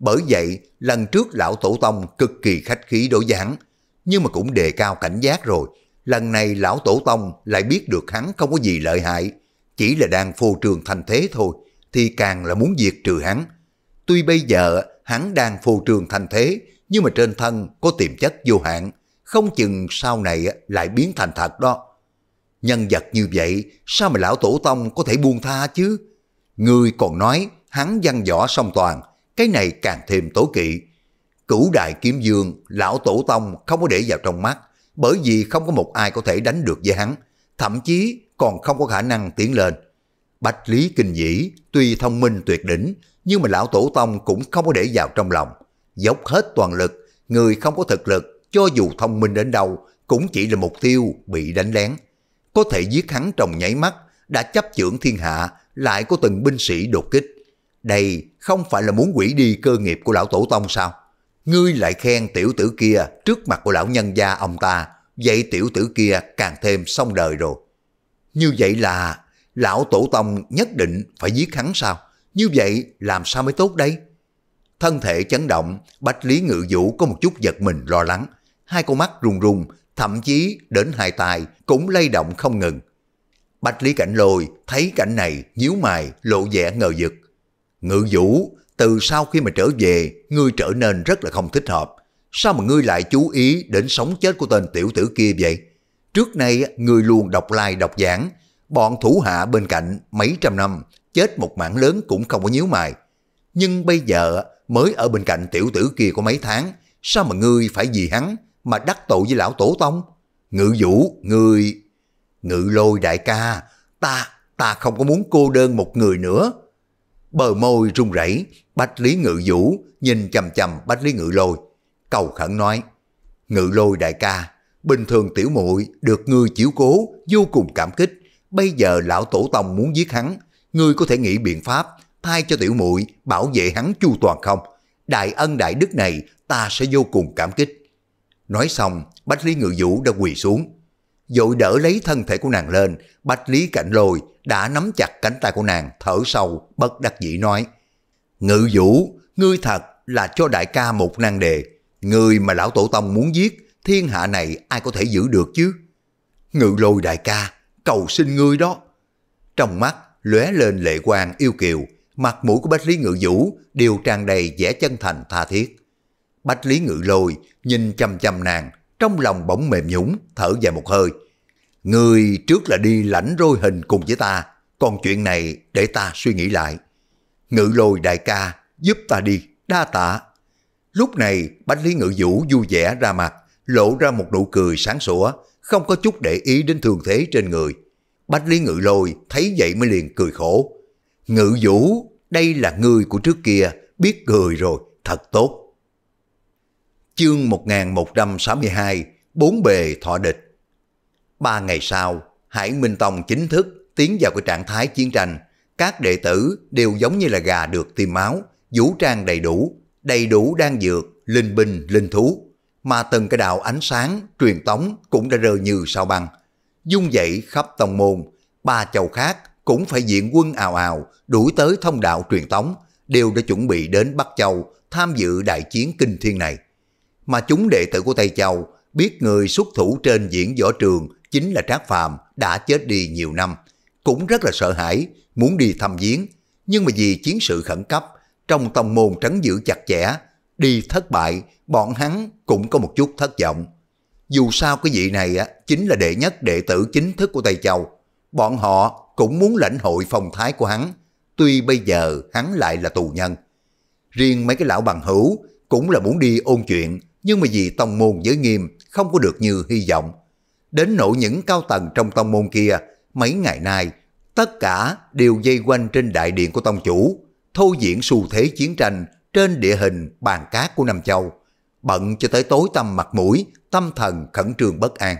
bởi vậy, lần trước lão tổ tông cực kỳ khách khí đối giảng, nhưng mà cũng đề cao cảnh giác rồi. Lần này lão tổ tông lại biết được hắn không có gì lợi hại, chỉ là đang phô trường thành thế thôi, thì càng là muốn diệt trừ hắn. Tuy bây giờ hắn đang phô trường thành thế, nhưng mà trên thân có tiềm chất vô hạn, không chừng sau này lại biến thành thật đó. Nhân vật như vậy, sao mà lão tổ tông có thể buông tha chứ? Người còn nói hắn văn võ song toàn, cái này càng thêm tối kỵ. Cửu đại kiếm dương, lão tổ tông không có để vào trong mắt, bởi vì không có một ai có thể đánh được với hắn, thậm chí còn không có khả năng tiến lên. Bạch Lý Kinh Dĩ tuy thông minh tuyệt đỉnh, nhưng mà lão tổ tông cũng không có để vào trong lòng. Dốc hết toàn lực, người không có thực lực, cho dù thông minh đến đâu, cũng chỉ là mục tiêu bị đánh lén. Có thể giết hắn trong nháy mắt, đã chấp trưởng thiên hạ, lại có từng binh sĩ đột kích. Đây không phải là muốn quỷ đi cơ nghiệp của lão tổ tông sao? Ngươi lại khen tiểu tử kia trước mặt của lão nhân gia ông ta, vậy tiểu tử kia càng thêm xong đời rồi. Như vậy là lão tổ tông nhất định phải giết hắn sao? Như vậy làm sao mới tốt đây? Thân thể chấn động, Bách Lý Ngự Vũ có một chút giật mình lo lắng. Hai con mắt run run, thậm chí đến hai tai cũng lay động không ngừng. Bạch Lý Cảnh Lôi thấy cảnh này nhíu mày lộ vẻ ngờ vực. Ngự vũ, từ sau khi mà trở về, ngươi trở nên rất là không thích hợp. Sao mà ngươi lại chú ý đến sống chết của tên tiểu tử kia vậy? Trước nay ngươi luôn đọc lai like, đọc giảng, bọn thủ hạ bên cạnh mấy trăm năm, chết một mảng lớn cũng không có nhíu mày. Nhưng bây giờ mới ở bên cạnh tiểu tử kia có mấy tháng, sao mà ngươi phải vì hắn mà đắc tội với lão tổ tông? Ngự vũ, ngươi... Ngự lôi đại ca, ta, ta không có muốn cô đơn một người nữa. Bờ môi run rẩy, Bách Lý Ngự Vũ nhìn chầm chầm Bách Lý Ngự Lôi, cầu khẩn nói: "Ngự Lôi đại ca, bình thường tiểu muội được ngươi chiếu cố vô cùng cảm kích, bây giờ lão tổ tông muốn giết hắn, ngươi có thể nghĩ biện pháp thay cho tiểu muội bảo vệ hắn chu toàn không? Đại ân đại đức này ta sẽ vô cùng cảm kích." Nói xong, Bách Lý Ngự Vũ đã quỳ xuống, dội đỡ lấy thân thể của nàng lên, Bạch Lý Cạnh Lôi đã nắm chặt cánh tay của nàng, thở sâu, bất đắc dĩ nói. Ngự vũ, ngươi thật là cho đại ca một nan đề, người mà lão tổ tông muốn giết, thiên hạ này ai có thể giữ được chứ? Ngự lôi đại ca, cầu xin ngươi đó. Trong mắt lóe lên lệ quang yêu kiều, mặt mũi của Bách Lý Ngự Vũ đều tràn đầy vẻ chân thành tha thiết. Bách Lý Ngự Lôi nhìn chăm chăm nàng, trong lòng bỗng mềm nhũng, thở dài một hơi. Người trước là đi lãnh rôi hình cùng với ta, còn chuyện này để ta suy nghĩ lại. Ngự lôi đại ca, giúp ta đi, đa tạ. Lúc này, Bách Lý Ngự Vũ vui vẻ ra mặt, lộ ra một nụ cười sáng sủa, không có chút để ý đến thường thế trên người. Bách Lý Ngự Lôi thấy vậy mới liền cười khổ. Ngự Vũ, đây là người của trước kia, biết cười rồi, thật tốt chương 1162, bốn bề thọ địch. Ba ngày sau, Hải Minh Tông chính thức tiến vào cái trạng thái chiến tranh. Các đệ tử đều giống như là gà được tiêm máu, vũ trang đầy đủ, đầy đủ đan dược, linh binh, linh thú. Mà từng cái đạo ánh sáng, truyền tống cũng đã rơi như sao băng. Dung dậy khắp tông môn, ba châu khác cũng phải diện quân ào ào đuổi tới thông đạo truyền tống, đều đã chuẩn bị đến Bắc Châu tham dự đại chiến kinh thiên này mà chúng đệ tử của Tây Châu biết người xuất thủ trên diễn võ trường chính là Trác Phàm đã chết đi nhiều năm, cũng rất là sợ hãi, muốn đi thăm viếng, nhưng mà vì chiến sự khẩn cấp, trong tông môn trấn giữ chặt chẽ, đi thất bại, bọn hắn cũng có một chút thất vọng. Dù sao cái vị này á, chính là đệ nhất đệ tử chính thức của Tây Châu, bọn họ cũng muốn lãnh hội phong thái của hắn, tuy bây giờ hắn lại là tù nhân. Riêng mấy cái lão bằng hữu cũng là muốn đi ôn chuyện, nhưng mà vì tông môn giới nghiêm không có được như hy vọng. Đến nỗi những cao tầng trong tông môn kia, mấy ngày nay, tất cả đều dây quanh trên đại điện của tông chủ, thô diễn xu thế chiến tranh trên địa hình bàn cát của Nam Châu, bận cho tới tối tâm mặt mũi, tâm thần khẩn trương bất an.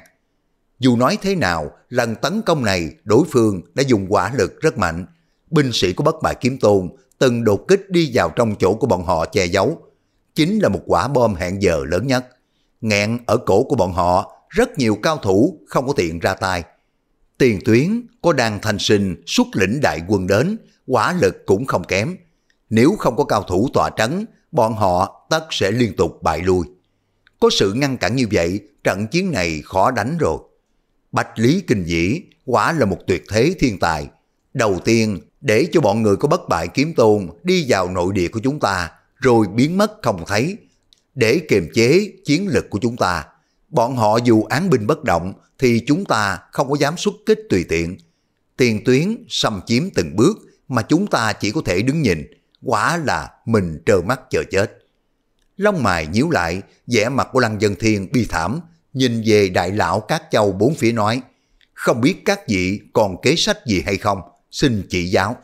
Dù nói thế nào, lần tấn công này đối phương đã dùng quả lực rất mạnh. Binh sĩ của bất bại kiếm tôn từng đột kích đi vào trong chỗ của bọn họ che giấu, chính là một quả bom hẹn giờ lớn nhất. Ngẹn ở cổ của bọn họ, rất nhiều cao thủ không có tiện ra tay. Tiền tuyến có đang thành sinh xuất lĩnh đại quân đến, quả lực cũng không kém. Nếu không có cao thủ tỏa trắng bọn họ tất sẽ liên tục bại lui. Có sự ngăn cản như vậy, trận chiến này khó đánh rồi. Bạch Lý Kinh Dĩ quả là một tuyệt thế thiên tài. Đầu tiên, để cho bọn người có bất bại kiếm tôn đi vào nội địa của chúng ta rồi biến mất không thấy. Để kiềm chế chiến lực của chúng ta, bọn họ dù án binh bất động thì chúng ta không có dám xuất kích tùy tiện. Tiền tuyến xâm chiếm từng bước mà chúng ta chỉ có thể đứng nhìn, quả là mình trơ mắt chờ chết. Lông mài nhíu lại, vẻ mặt của Lăng Dân Thiên bi thảm, nhìn về đại lão các châu bốn phía nói, không biết các vị còn kế sách gì hay không, xin chỉ giáo.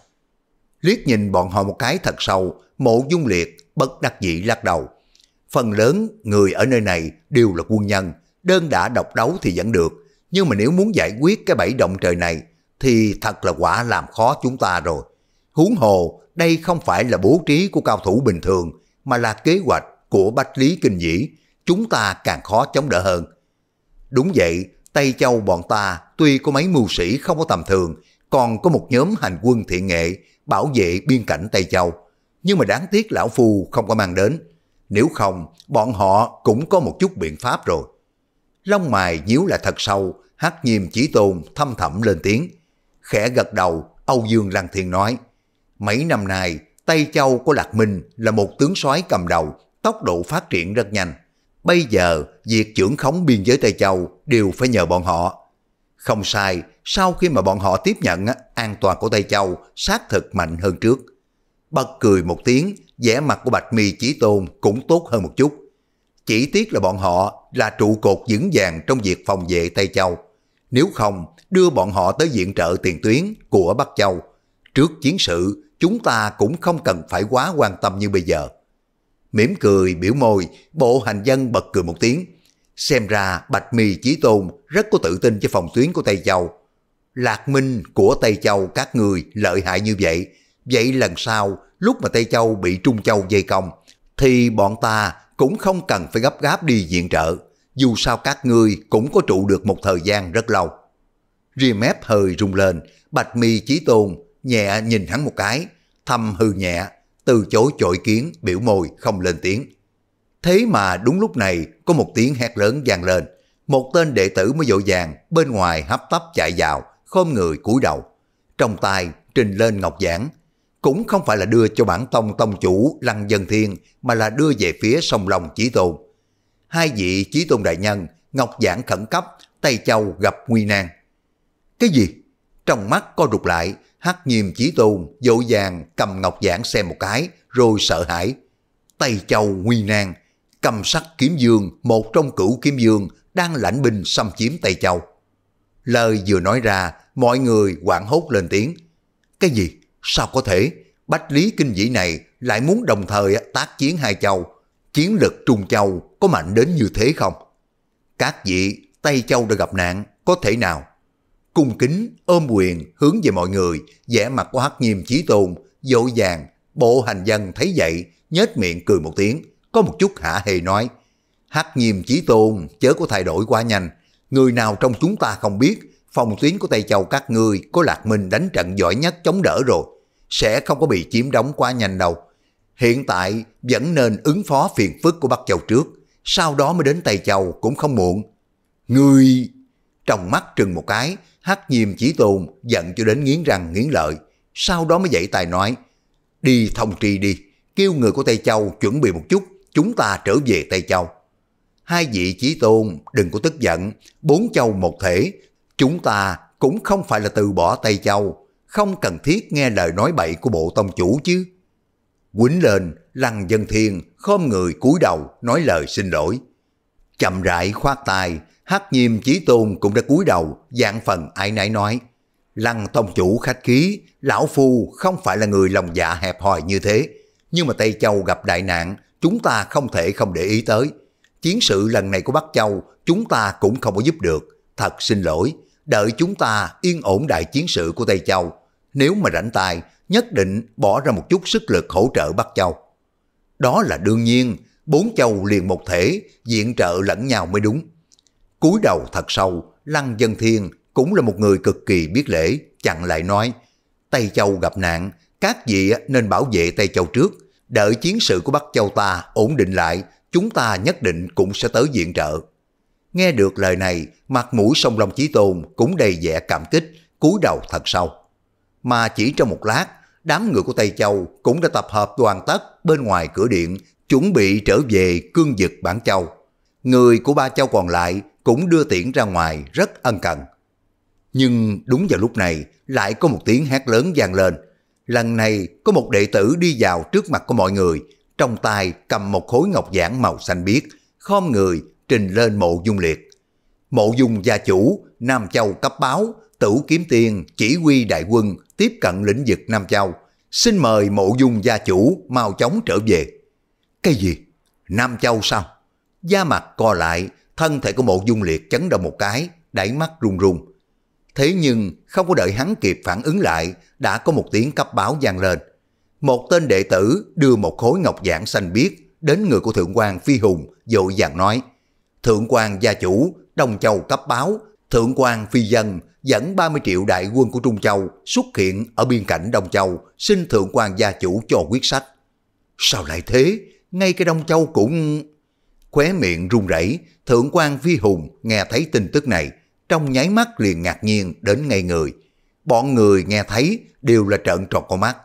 Liếc nhìn bọn họ một cái thật sâu, mộ dung liệt bất đắc dĩ lắc đầu. Phần lớn người ở nơi này đều là quân nhân, đơn đã độc đấu thì vẫn được, nhưng mà nếu muốn giải quyết cái bẫy động trời này thì thật là quả làm khó chúng ta rồi. Huống hồ, đây không phải là bố trí của cao thủ bình thường, mà là kế hoạch của Bách Lý Kinh Dĩ, chúng ta càng khó chống đỡ hơn. Đúng vậy, Tây Châu bọn ta tuy có mấy mưu sĩ không có tầm thường, còn có một nhóm hành quân thiện nghệ bảo vệ biên cảnh Tây Châu nhưng mà đáng tiếc lão phu không có mang đến. Nếu không, bọn họ cũng có một chút biện pháp rồi. long mài nhíu là thật sâu, hát nhiềm chỉ tồn thâm thẳm lên tiếng. Khẽ gật đầu, Âu Dương Lăng Thiên nói, mấy năm nay, Tây Châu của Lạc Minh là một tướng soái cầm đầu, tốc độ phát triển rất nhanh. Bây giờ, việc trưởng khống biên giới Tây Châu đều phải nhờ bọn họ. Không sai, sau khi mà bọn họ tiếp nhận an toàn của Tây Châu xác thực mạnh hơn trước. Bật cười một tiếng, vẻ mặt của Bạch Mi Chí Tôn cũng tốt hơn một chút. Chỉ tiếc là bọn họ là trụ cột vững vàng trong việc phòng vệ Tây Châu. Nếu không, đưa bọn họ tới diện trợ tiền tuyến của Bắc Châu. Trước chiến sự, chúng ta cũng không cần phải quá quan tâm như bây giờ. Mỉm cười, biểu môi, bộ hành dân bật cười một tiếng. Xem ra Bạch Mì Chí Tôn rất có tự tin cho phòng tuyến của Tây Châu. Lạc minh của Tây Châu các người lợi hại như vậy, Vậy lần sau, lúc mà Tây Châu bị Trung Châu dây công, thì bọn ta cũng không cần phải gấp gáp đi diện trợ. Dù sao các ngươi cũng có trụ được một thời gian rất lâu. Ria mép hơi rung lên, bạch mi chí tôn, nhẹ nhìn hắn một cái, thầm hư nhẹ, từ chối chội kiến, biểu môi, không lên tiếng. Thế mà đúng lúc này có một tiếng hét lớn vang lên. Một tên đệ tử mới vội dàng bên ngoài hấp tấp chạy vào, khom người cúi đầu. Trong tay trình lên ngọc giảng, cũng không phải là đưa cho bản tông tông chủ Lăng Dân Thiên mà là đưa về phía sông lòng Chí Tôn. Hai vị Chí Tôn Đại Nhân, Ngọc Giảng khẩn cấp, Tây Châu gặp nguy nan. Cái gì? Trong mắt co rụt lại, hắc nhiềm Chí Tôn dỗ dàng cầm Ngọc Giảng xem một cái, rồi sợ hãi. Tây Châu nguy nan, cầm sắc kiếm dương, một trong cửu kiếm dương, đang lãnh binh xâm chiếm Tây Châu. Lời vừa nói ra, mọi người quảng hốt lên tiếng. Cái gì? Sao có thể Bách Lý Kinh Dĩ này lại muốn đồng thời tác chiến hai châu Chiến lực Trung Châu có mạnh đến như thế không Các vị Tây Châu đã gặp nạn Có thể nào Cung kính ôm quyền hướng về mọi người vẻ mặt của Hắc Nghiêm Chí Tôn Dội vàng Bộ hành dân thấy vậy nhếch miệng cười một tiếng Có một chút hạ hề nói Hắc Nghiêm Chí Tôn chớ có thay đổi quá nhanh Người nào trong chúng ta không biết phòng tuyến của Tây Châu các ngươi có Lạc Minh đánh trận giỏi nhất chống đỡ rồi sẽ không có bị chiếm đóng quá nhanh đâu. Hiện tại vẫn nên ứng phó phiền phức của Bắc Châu trước, sau đó mới đến Tây Châu cũng không muộn. người Trong mắt trừng một cái, hắc nhiềm chỉ tồn giận cho đến nghiến răng nghiến lợi. Sau đó mới dậy tài nói, đi thông tri đi, kêu người của Tây Châu chuẩn bị một chút, chúng ta trở về Tây Châu. Hai vị chỉ tôn đừng có tức giận, bốn châu một thể, chúng ta cũng không phải là từ bỏ Tây Châu, không cần thiết nghe lời nói bậy của bộ tông chủ chứ. Quýnh lên, lăng dân thiên, khom người cúi đầu, nói lời xin lỗi. Chậm rãi khoát tay, hắc nhiêm chí tôn cũng đã cúi đầu, dạng phần ai nãy nói. Lăng tông chủ khách khí, lão phu không phải là người lòng dạ hẹp hòi như thế. Nhưng mà Tây Châu gặp đại nạn, chúng ta không thể không để ý tới. Chiến sự lần này của Bắc Châu, chúng ta cũng không có giúp được. Thật xin lỗi, đợi chúng ta yên ổn đại chiến sự của Tây Châu, nếu mà rảnh tài, nhất định bỏ ra một chút sức lực hỗ trợ Bắc Châu. Đó là đương nhiên, bốn châu liền một thể, diện trợ lẫn nhau mới đúng. cúi đầu thật sâu, Lăng Dân Thiên cũng là một người cực kỳ biết lễ, chặn lại nói, Tây Châu gặp nạn, các vị nên bảo vệ Tây Châu trước, đợi chiến sự của Bắc Châu ta ổn định lại, chúng ta nhất định cũng sẽ tới diện trợ. Nghe được lời này, mặt mũi sông Long Chí Tôn cũng đầy vẻ cảm kích, cúi đầu thật sâu mà chỉ trong một lát, đám người của Tây Châu cũng đã tập hợp đoàn tất bên ngoài cửa điện, chuẩn bị trở về cương vực Bản Châu. Người của ba châu còn lại cũng đưa tiễn ra ngoài rất ân cần. Nhưng đúng vào lúc này lại có một tiếng hét lớn vang lên. Lần này có một đệ tử đi vào trước mặt của mọi người, trong tay cầm một khối ngọc giản màu xanh biếc, khom người trình lên mộ dung liệt. Mộ dung gia chủ, Nam Châu cấp báo, Tửu Kiếm tiền chỉ huy đại quân tiếp cận lĩnh vực Nam Châu. Xin mời mộ dung gia chủ mau chóng trở về. Cái gì? Nam Châu sao? Da mặt co lại, thân thể của mộ dung liệt chấn động một cái, đẩy mắt run run. Thế nhưng không có đợi hắn kịp phản ứng lại, đã có một tiếng cấp báo vang lên. Một tên đệ tử đưa một khối ngọc giản xanh biếc đến người của Thượng quan Phi Hùng, dội vàng nói. Thượng quan gia chủ, Đông Châu cấp báo, Thượng quan Phi Dân dẫn 30 triệu đại quân của Trung Châu xuất hiện ở biên cảnh Đông Châu, xin Thượng quan gia chủ cho quyết sách. Sao lại thế? Ngay cái Đông Châu cũng... Khóe miệng run rẩy, Thượng quan Phi Hùng nghe thấy tin tức này, trong nháy mắt liền ngạc nhiên đến ngay người. Bọn người nghe thấy đều là trợn tròn con mắt.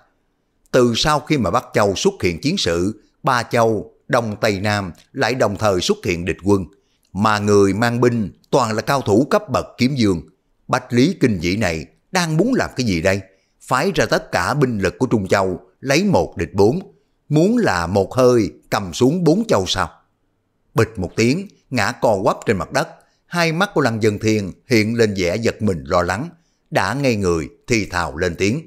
Từ sau khi mà Bắc Châu xuất hiện chiến sự, Ba Châu, Đông Tây Nam lại đồng thời xuất hiện địch quân mà người mang binh toàn là cao thủ cấp bậc kiếm dương. bạch Lý Kinh dị này đang muốn làm cái gì đây? Phái ra tất cả binh lực của Trung Châu, lấy một địch bốn. Muốn là một hơi cầm xuống bốn châu sao? Bịch một tiếng, ngã co quắp trên mặt đất. Hai mắt của Lăng Dân Thiên hiện lên vẻ giật mình lo lắng. Đã ngay người thì thào lên tiếng.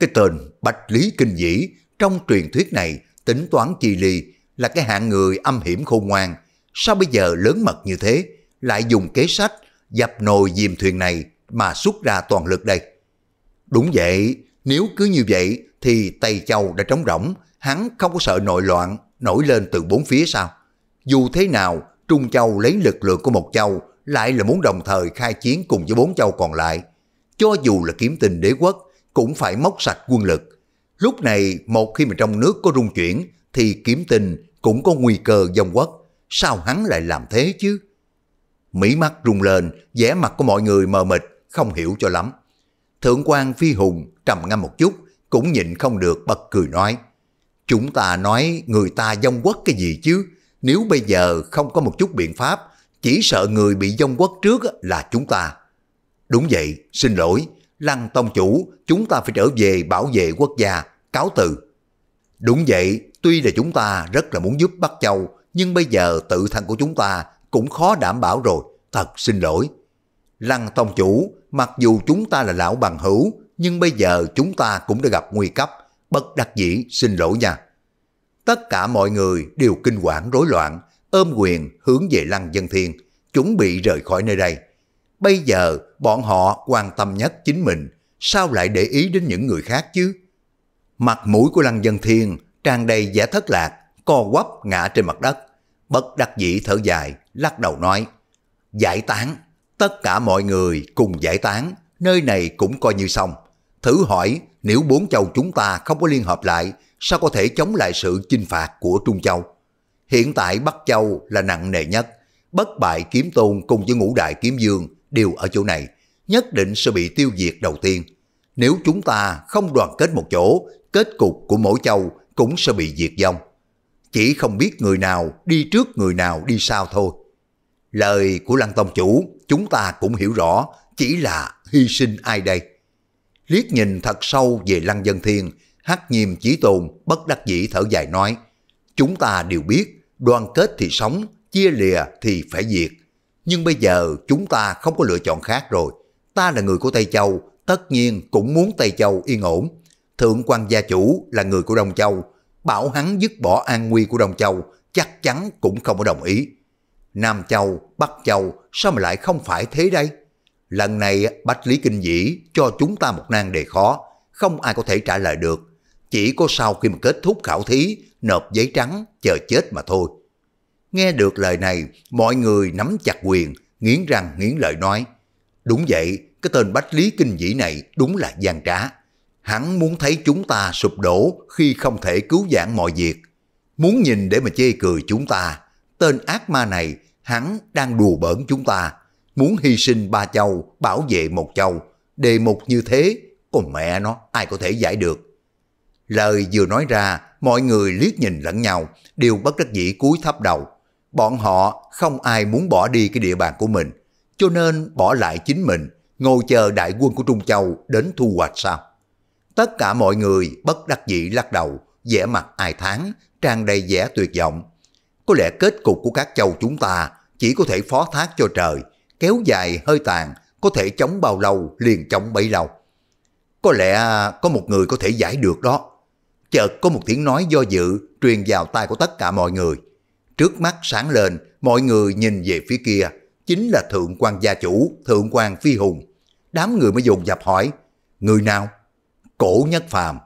Cái tên Bạch Lý Kinh Dĩ trong truyền thuyết này tính toán chi ly là cái hạng người âm hiểm khôn ngoan, Sao bây giờ lớn mật như thế, lại dùng kế sách dập nồi dìm thuyền này mà xuất ra toàn lực đây? Đúng vậy, nếu cứ như vậy thì Tây Châu đã trống rỗng, hắn không có sợ nội loạn nổi lên từ bốn phía sao? Dù thế nào, Trung Châu lấy lực lượng của một châu lại là muốn đồng thời khai chiến cùng với bốn châu còn lại. Cho dù là kiếm tình đế quốc, cũng phải móc sạch quân lực. Lúc này, một khi mà trong nước có rung chuyển, thì kiếm tình cũng có nguy cơ dòng quốc sao hắn lại làm thế chứ? Mỹ mắt rung lên, vẻ mặt của mọi người mờ mịt, không hiểu cho lắm. Thượng quan Phi Hùng trầm ngâm một chút, cũng nhịn không được bật cười nói. Chúng ta nói người ta dông quất cái gì chứ? Nếu bây giờ không có một chút biện pháp, chỉ sợ người bị dông quất trước là chúng ta. Đúng vậy, xin lỗi, Lăng Tông Chủ, chúng ta phải trở về bảo vệ quốc gia, cáo từ. Đúng vậy, tuy là chúng ta rất là muốn giúp Bắc Châu, nhưng bây giờ tự thân của chúng ta cũng khó đảm bảo rồi, thật xin lỗi. Lăng tông chủ, mặc dù chúng ta là lão bằng hữu, nhưng bây giờ chúng ta cũng đã gặp nguy cấp, bất đắc dĩ xin lỗi nha. Tất cả mọi người đều kinh quản rối loạn, ôm quyền hướng về lăng dân thiên, chuẩn bị rời khỏi nơi đây. Bây giờ bọn họ quan tâm nhất chính mình, sao lại để ý đến những người khác chứ? Mặt mũi của lăng dân thiên tràn đầy vẻ thất lạc co quắp ngã trên mặt đất. Bất đắc dĩ thở dài, lắc đầu nói, giải tán, tất cả mọi người cùng giải tán, nơi này cũng coi như xong. Thử hỏi, nếu bốn châu chúng ta không có liên hợp lại, sao có thể chống lại sự chinh phạt của Trung Châu? Hiện tại Bắc Châu là nặng nề nhất, bất bại kiếm tôn cùng với ngũ đại kiếm dương đều ở chỗ này, nhất định sẽ bị tiêu diệt đầu tiên. Nếu chúng ta không đoàn kết một chỗ, kết cục của mỗi châu cũng sẽ bị diệt vong chỉ không biết người nào đi trước người nào đi sau thôi. Lời của Lăng Tông Chủ chúng ta cũng hiểu rõ, chỉ là hy sinh ai đây. Liếc nhìn thật sâu về Lăng Dân Thiên, hắc nhiềm chỉ tồn bất đắc dĩ thở dài nói, chúng ta đều biết đoàn kết thì sống, chia lìa thì phải diệt. Nhưng bây giờ chúng ta không có lựa chọn khác rồi. Ta là người của Tây Châu, tất nhiên cũng muốn Tây Châu yên ổn. Thượng quan gia chủ là người của Đông Châu, bảo hắn dứt bỏ an nguy của Đông Châu, chắc chắn cũng không có đồng ý. Nam Châu, Bắc Châu, sao mà lại không phải thế đây? Lần này Bách Lý Kinh Dĩ cho chúng ta một nan đề khó, không ai có thể trả lời được. Chỉ có sau khi mà kết thúc khảo thí, nộp giấy trắng, chờ chết mà thôi. Nghe được lời này, mọi người nắm chặt quyền, nghiến răng nghiến lợi nói. Đúng vậy, cái tên Bách Lý Kinh Dĩ này đúng là gian trá. Hắn muốn thấy chúng ta sụp đổ khi không thể cứu vãn mọi việc. Muốn nhìn để mà chê cười chúng ta. Tên ác ma này, hắn đang đùa bỡn chúng ta. Muốn hy sinh ba châu, bảo vệ một châu. Đề mục như thế, còn mẹ nó, ai có thể giải được. Lời vừa nói ra, mọi người liếc nhìn lẫn nhau, đều bất đắc dĩ cúi thấp đầu. Bọn họ không ai muốn bỏ đi cái địa bàn của mình, cho nên bỏ lại chính mình, ngồi chờ đại quân của Trung Châu đến thu hoạch sao. Tất cả mọi người bất đắc dĩ lắc đầu, vẻ mặt ai tháng, tràn đầy vẻ tuyệt vọng. Có lẽ kết cục của các châu chúng ta chỉ có thể phó thác cho trời, kéo dài hơi tàn, có thể chống bao lâu liền chống bấy lâu. Có lẽ à, có một người có thể giải được đó. Chợt có một tiếng nói do dự truyền vào tai của tất cả mọi người. Trước mắt sáng lên, mọi người nhìn về phía kia, chính là Thượng quan gia chủ, Thượng quan Phi Hùng. Đám người mới dùng dập hỏi, người nào? Cổ nhất phàm.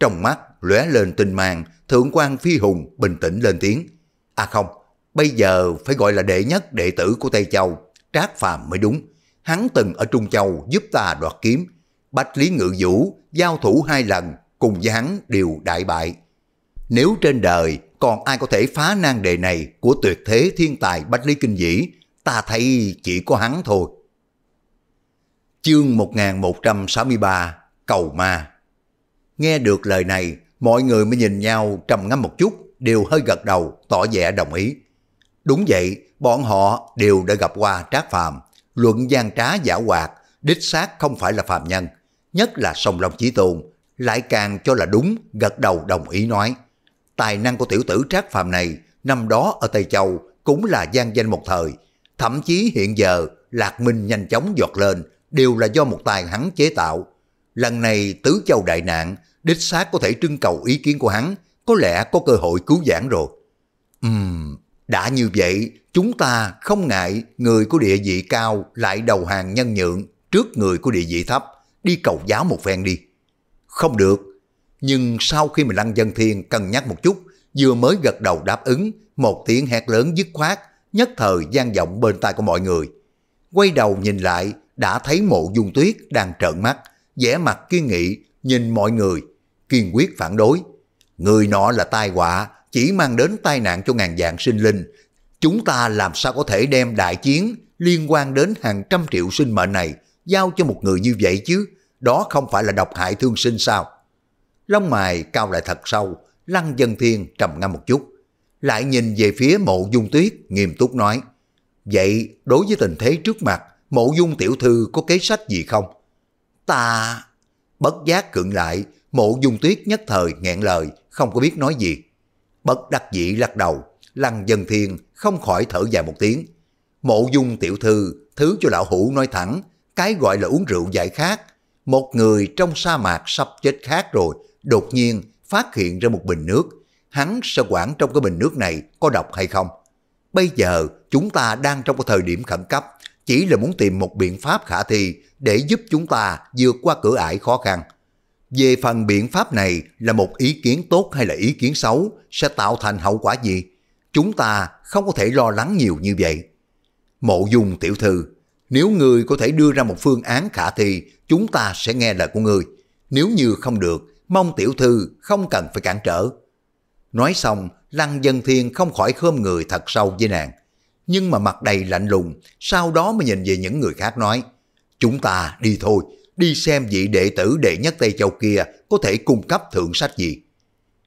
Trong mắt lóe lên tinh mang, thượng quan phi hùng bình tĩnh lên tiếng. À không, bây giờ phải gọi là đệ nhất đệ tử của Tây Châu, Trác Phàm mới đúng. Hắn từng ở Trung Châu giúp ta đoạt kiếm. Bách Lý Ngự Vũ giao thủ hai lần cùng với hắn đều đại bại. Nếu trên đời còn ai có thể phá nan đề này của tuyệt thế thiên tài Bách Lý Kinh Dĩ, ta thấy chỉ có hắn thôi. Chương 1163 cầu ma. Nghe được lời này, mọi người mới nhìn nhau trầm ngâm một chút, đều hơi gật đầu, tỏ vẻ đồng ý. Đúng vậy, bọn họ đều đã gặp qua trác phàm, luận gian trá giả hoạt, đích xác không phải là phàm nhân, nhất là sông Long Chí Tôn, lại càng cho là đúng, gật đầu đồng ý nói. Tài năng của tiểu tử trác phàm này, năm đó ở Tây Châu cũng là gian danh một thời, thậm chí hiện giờ Lạc Minh nhanh chóng giọt lên, đều là do một tài hắn chế tạo, Lần này tứ châu đại nạn, đích xác có thể trưng cầu ý kiến của hắn, có lẽ có cơ hội cứu giãn rồi. Ừm, đã như vậy, chúng ta không ngại người của địa vị cao lại đầu hàng nhân nhượng trước người của địa vị thấp, đi cầu giáo một phen đi. Không được, nhưng sau khi mà Lăng Dân Thiên cân nhắc một chút, vừa mới gật đầu đáp ứng, một tiếng hét lớn dứt khoát, nhất thời gian vọng bên tai của mọi người. Quay đầu nhìn lại, đã thấy mộ dung tuyết đang trợn mắt, vẻ mặt kiên nghị, nhìn mọi người, kiên quyết phản đối. Người nọ là tai họa, chỉ mang đến tai nạn cho ngàn vạn sinh linh. Chúng ta làm sao có thể đem đại chiến liên quan đến hàng trăm triệu sinh mệnh này giao cho một người như vậy chứ? Đó không phải là độc hại thương sinh sao? Lông mài cao lại thật sâu, lăng dân thiên trầm ngâm một chút. Lại nhìn về phía mộ dung tuyết, nghiêm túc nói. Vậy đối với tình thế trước mặt, mộ dung tiểu thư có kế sách gì không? ta... Bất giác cựng lại, mộ dung tuyết nhất thời nghẹn lời, không có biết nói gì. Bất đắc dĩ lắc đầu, lăng dần thiên không khỏi thở dài một tiếng. Mộ dung tiểu thư, thứ cho lão hủ nói thẳng, cái gọi là uống rượu giải khát. Một người trong sa mạc sắp chết khát rồi, đột nhiên phát hiện ra một bình nước. Hắn sẽ quản trong cái bình nước này có độc hay không? Bây giờ chúng ta đang trong cái thời điểm khẩn cấp, chỉ là muốn tìm một biện pháp khả thi để giúp chúng ta vượt qua cửa ải khó khăn. Về phần biện pháp này là một ý kiến tốt hay là ý kiến xấu sẽ tạo thành hậu quả gì? Chúng ta không có thể lo lắng nhiều như vậy. Mộ dung tiểu thư, nếu người có thể đưa ra một phương án khả thi, chúng ta sẽ nghe lời của người. Nếu như không được, mong tiểu thư không cần phải cản trở. Nói xong, Lăng Dân Thiên không khỏi khơm người thật sâu với nàng nhưng mà mặt đầy lạnh lùng, sau đó mới nhìn về những người khác nói, chúng ta đi thôi, đi xem vị đệ tử đệ nhất Tây Châu kia có thể cung cấp thượng sách gì.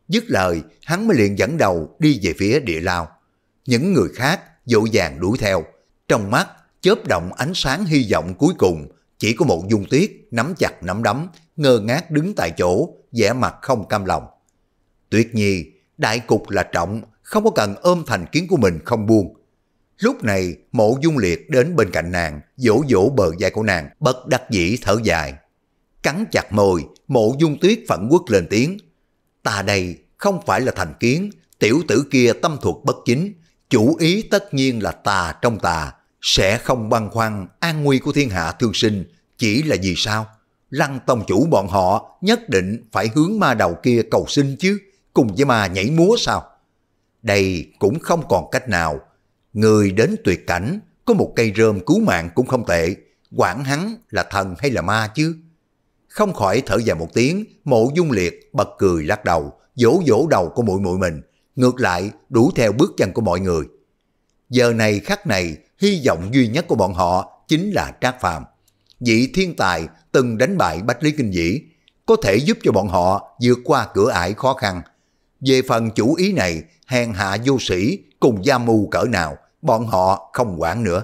Dứt lời, hắn mới liền dẫn đầu đi về phía địa lao. Những người khác dỗ dàng đuổi theo, trong mắt chớp động ánh sáng hy vọng cuối cùng, chỉ có một dung tuyết nắm chặt nắm đấm, ngơ ngác đứng tại chỗ, vẻ mặt không cam lòng. tuyệt Nhi, đại cục là trọng, không có cần ôm thành kiến của mình không buông. Lúc này mộ dung liệt đến bên cạnh nàng, dỗ dỗ bờ vai của nàng, bất đắc dĩ thở dài. Cắn chặt môi, mộ dung tuyết phẫn quốc lên tiếng. Ta đây không phải là thành kiến, tiểu tử kia tâm thuộc bất chính, chủ ý tất nhiên là tà trong tà, sẽ không băn khoăn an nguy của thiên hạ thương sinh, chỉ là vì sao? Lăng tông chủ bọn họ nhất định phải hướng ma đầu kia cầu sinh chứ, cùng với ma nhảy múa sao? Đây cũng không còn cách nào người đến tuyệt cảnh, có một cây rơm cứu mạng cũng không tệ, quản hắn là thần hay là ma chứ. Không khỏi thở dài một tiếng, mộ dung liệt bật cười lắc đầu, vỗ vỗ đầu của mũi mũi mình, ngược lại đủ theo bước chân của mọi người. Giờ này khắc này, hy vọng duy nhất của bọn họ chính là Trác Phàm. Vị thiên tài từng đánh bại Bách Lý Kinh Dĩ, có thể giúp cho bọn họ vượt qua cửa ải khó khăn. Về phần chủ ý này, hèn hạ vô sĩ cùng gia mù cỡ nào, bọn họ không quản nữa.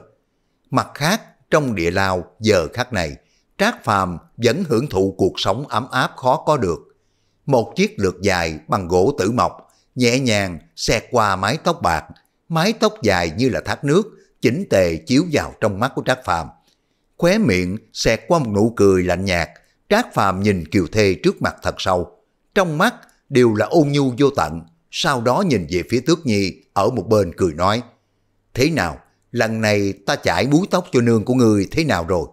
Mặt khác, trong địa lao giờ khắc này, Trác Phàm vẫn hưởng thụ cuộc sống ấm áp khó có được. Một chiếc lược dài bằng gỗ tử mộc, nhẹ nhàng xẹt qua mái tóc bạc, mái tóc dài như là thác nước, chỉnh tề chiếu vào trong mắt của Trác Phàm. Khóe miệng xẹt qua một nụ cười lạnh nhạt, Trác Phàm nhìn Kiều Thê trước mặt thật sâu. Trong mắt đều là ôn nhu vô tận, sau đó nhìn về phía Tước Nhi ở một bên cười nói. Thế nào? Lần này ta chải búi tóc cho nương của người thế nào rồi?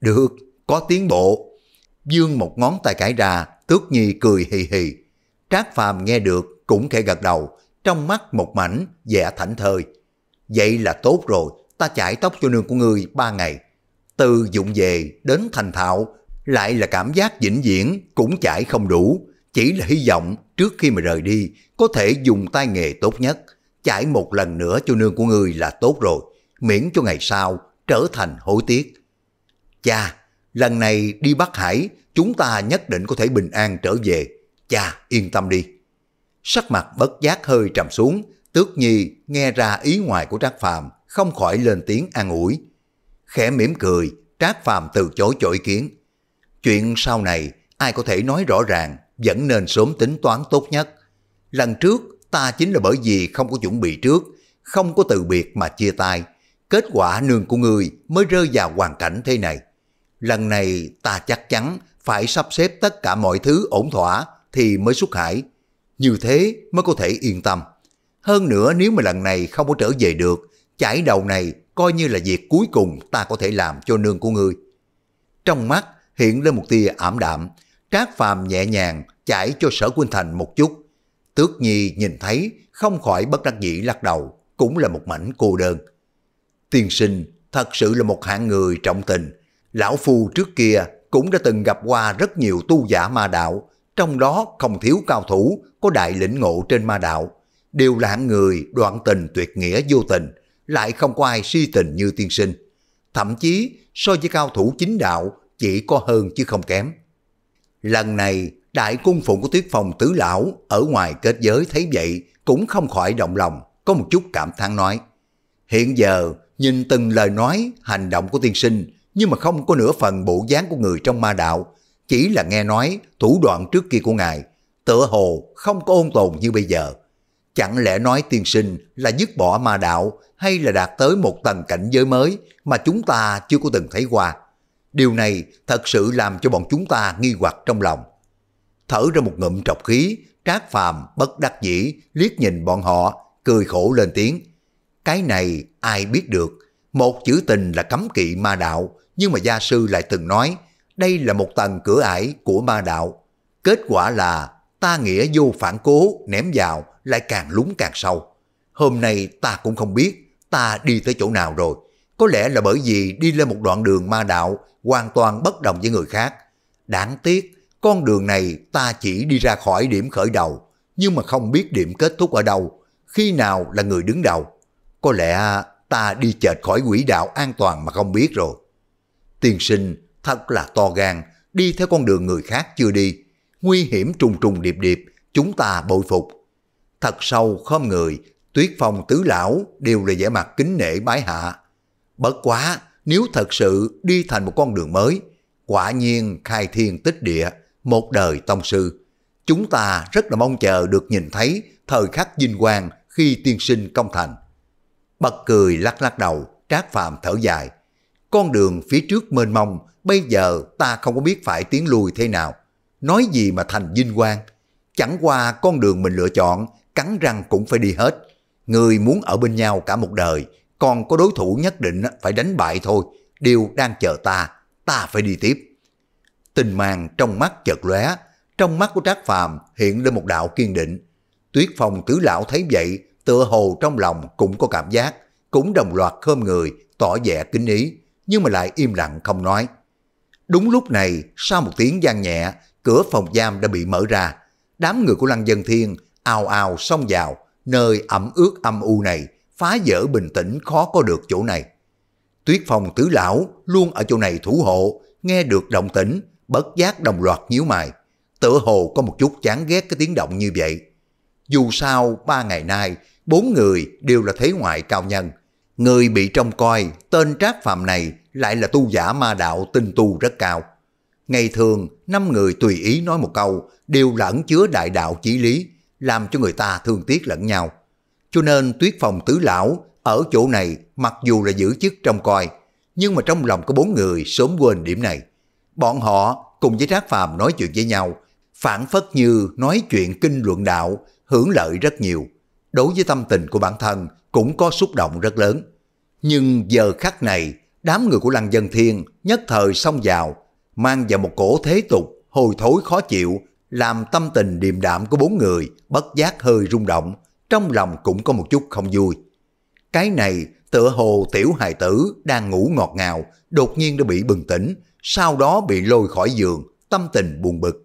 Được, có tiến bộ. Dương một ngón tay cãi ra, tước nhi cười hì hì. Trác phàm nghe được cũng khẽ gật đầu, trong mắt một mảnh, vẻ thảnh thơi. Vậy là tốt rồi, ta chải tóc cho nương của người ba ngày. Từ dụng về đến thành thạo, lại là cảm giác vĩnh viễn cũng chải không đủ, chỉ là hy vọng trước khi mà rời đi có thể dùng tay nghề tốt nhất chảy một lần nữa cho nương của ngươi là tốt rồi, miễn cho ngày sau trở thành hối tiếc. Cha, lần này đi Bắc Hải, chúng ta nhất định có thể bình an trở về. Cha, yên tâm đi. Sắc mặt bất giác hơi trầm xuống, tước nhi nghe ra ý ngoài của Trác Phàm không khỏi lên tiếng an ủi. Khẽ mỉm cười, Trác Phàm từ chối cho ý kiến. Chuyện sau này, ai có thể nói rõ ràng, vẫn nên sớm tính toán tốt nhất. Lần trước, ta chính là bởi vì không có chuẩn bị trước, không có từ biệt mà chia tay. Kết quả nương của người mới rơi vào hoàn cảnh thế này. Lần này ta chắc chắn phải sắp xếp tất cả mọi thứ ổn thỏa thì mới xuất hải. Như thế mới có thể yên tâm. Hơn nữa nếu mà lần này không có trở về được, chảy đầu này coi như là việc cuối cùng ta có thể làm cho nương của người. Trong mắt hiện lên một tia ảm đạm, Trác Phàm nhẹ nhàng chảy cho Sở Quynh Thành một chút, Tước Nhi nhìn thấy, không khỏi bất đắc dĩ lắc đầu, cũng là một mảnh cô đơn. Tiên sinh thật sự là một hạng người trọng tình. Lão Phu trước kia cũng đã từng gặp qua rất nhiều tu giả ma đạo, trong đó không thiếu cao thủ có đại lĩnh ngộ trên ma đạo. Đều là hạng người đoạn tình tuyệt nghĩa vô tình, lại không có ai si tình như tiên sinh. Thậm chí so với cao thủ chính đạo chỉ có hơn chứ không kém. Lần này Đại cung phụng của tuyết phòng tứ lão ở ngoài kết giới thấy vậy cũng không khỏi động lòng, có một chút cảm thán nói. Hiện giờ, nhìn từng lời nói, hành động của tiên sinh, nhưng mà không có nửa phần bộ dáng của người trong ma đạo, chỉ là nghe nói thủ đoạn trước kia của ngài, tựa hồ không có ôn tồn như bây giờ. Chẳng lẽ nói tiên sinh là dứt bỏ ma đạo hay là đạt tới một tầng cảnh giới mới mà chúng ta chưa có từng thấy qua? Điều này thật sự làm cho bọn chúng ta nghi hoặc trong lòng thở ra một ngụm trọc khí, Trác Phàm bất đắc dĩ liếc nhìn bọn họ, cười khổ lên tiếng. Cái này ai biết được, một chữ tình là cấm kỵ ma đạo, nhưng mà gia sư lại từng nói, đây là một tầng cửa ải của ma đạo. Kết quả là ta nghĩa vô phản cố ném vào lại càng lúng càng sâu. Hôm nay ta cũng không biết ta đi tới chỗ nào rồi. Có lẽ là bởi vì đi lên một đoạn đường ma đạo hoàn toàn bất đồng với người khác. Đáng tiếc con đường này ta chỉ đi ra khỏi điểm khởi đầu, nhưng mà không biết điểm kết thúc ở đâu, khi nào là người đứng đầu. Có lẽ ta đi chệch khỏi quỹ đạo an toàn mà không biết rồi. Tiên sinh thật là to gan, đi theo con đường người khác chưa đi. Nguy hiểm trùng trùng điệp điệp, chúng ta bội phục. Thật sâu khom người, tuyết phong tứ lão đều là vẻ mặt kính nể bái hạ. Bất quá, nếu thật sự đi thành một con đường mới, quả nhiên khai thiên tích địa, một đời tông sư. Chúng ta rất là mong chờ được nhìn thấy thời khắc vinh quang khi tiên sinh công thành. Bật cười lắc lắc đầu, trác phạm thở dài. Con đường phía trước mênh mông, bây giờ ta không có biết phải tiến lùi thế nào. Nói gì mà thành vinh quang. Chẳng qua con đường mình lựa chọn, cắn răng cũng phải đi hết. Người muốn ở bên nhau cả một đời, còn có đối thủ nhất định phải đánh bại thôi. Điều đang chờ ta, ta phải đi tiếp tình mang trong mắt chợt lóe trong mắt của trác phàm hiện lên một đạo kiên định tuyết phong tứ lão thấy vậy tựa hồ trong lòng cũng có cảm giác cũng đồng loạt khom người tỏ vẻ kính ý nhưng mà lại im lặng không nói đúng lúc này sau một tiếng gian nhẹ cửa phòng giam đã bị mở ra đám người của lăng dân thiên ào ào xông vào nơi ẩm ướt âm u này phá vỡ bình tĩnh khó có được chỗ này tuyết phong tứ lão luôn ở chỗ này thủ hộ nghe được động tĩnh bất giác đồng loạt nhíu mày. Tựa hồ có một chút chán ghét cái tiếng động như vậy. Dù sao, ba ngày nay, bốn người đều là thế ngoại cao nhân. Người bị trông coi, tên trác phạm này lại là tu giả ma đạo tinh tu rất cao. Ngày thường, năm người tùy ý nói một câu đều là ẩn chứa đại đạo chí lý, làm cho người ta thương tiếc lẫn nhau. Cho nên tuyết phòng tứ lão ở chỗ này mặc dù là giữ chức trông coi, nhưng mà trong lòng có bốn người sớm quên điểm này. Bọn họ cùng với Trác Phàm nói chuyện với nhau, phản phất như nói chuyện kinh luận đạo, hưởng lợi rất nhiều. Đối với tâm tình của bản thân cũng có xúc động rất lớn. Nhưng giờ khắc này, đám người của Lăng Dân Thiên nhất thời xông vào, mang vào một cổ thế tục, hồi thối khó chịu, làm tâm tình điềm đạm của bốn người bất giác hơi rung động, trong lòng cũng có một chút không vui. Cái này tựa hồ tiểu hài tử đang ngủ ngọt ngào, đột nhiên đã bị bừng tỉnh, sau đó bị lôi khỏi giường, tâm tình buồn bực.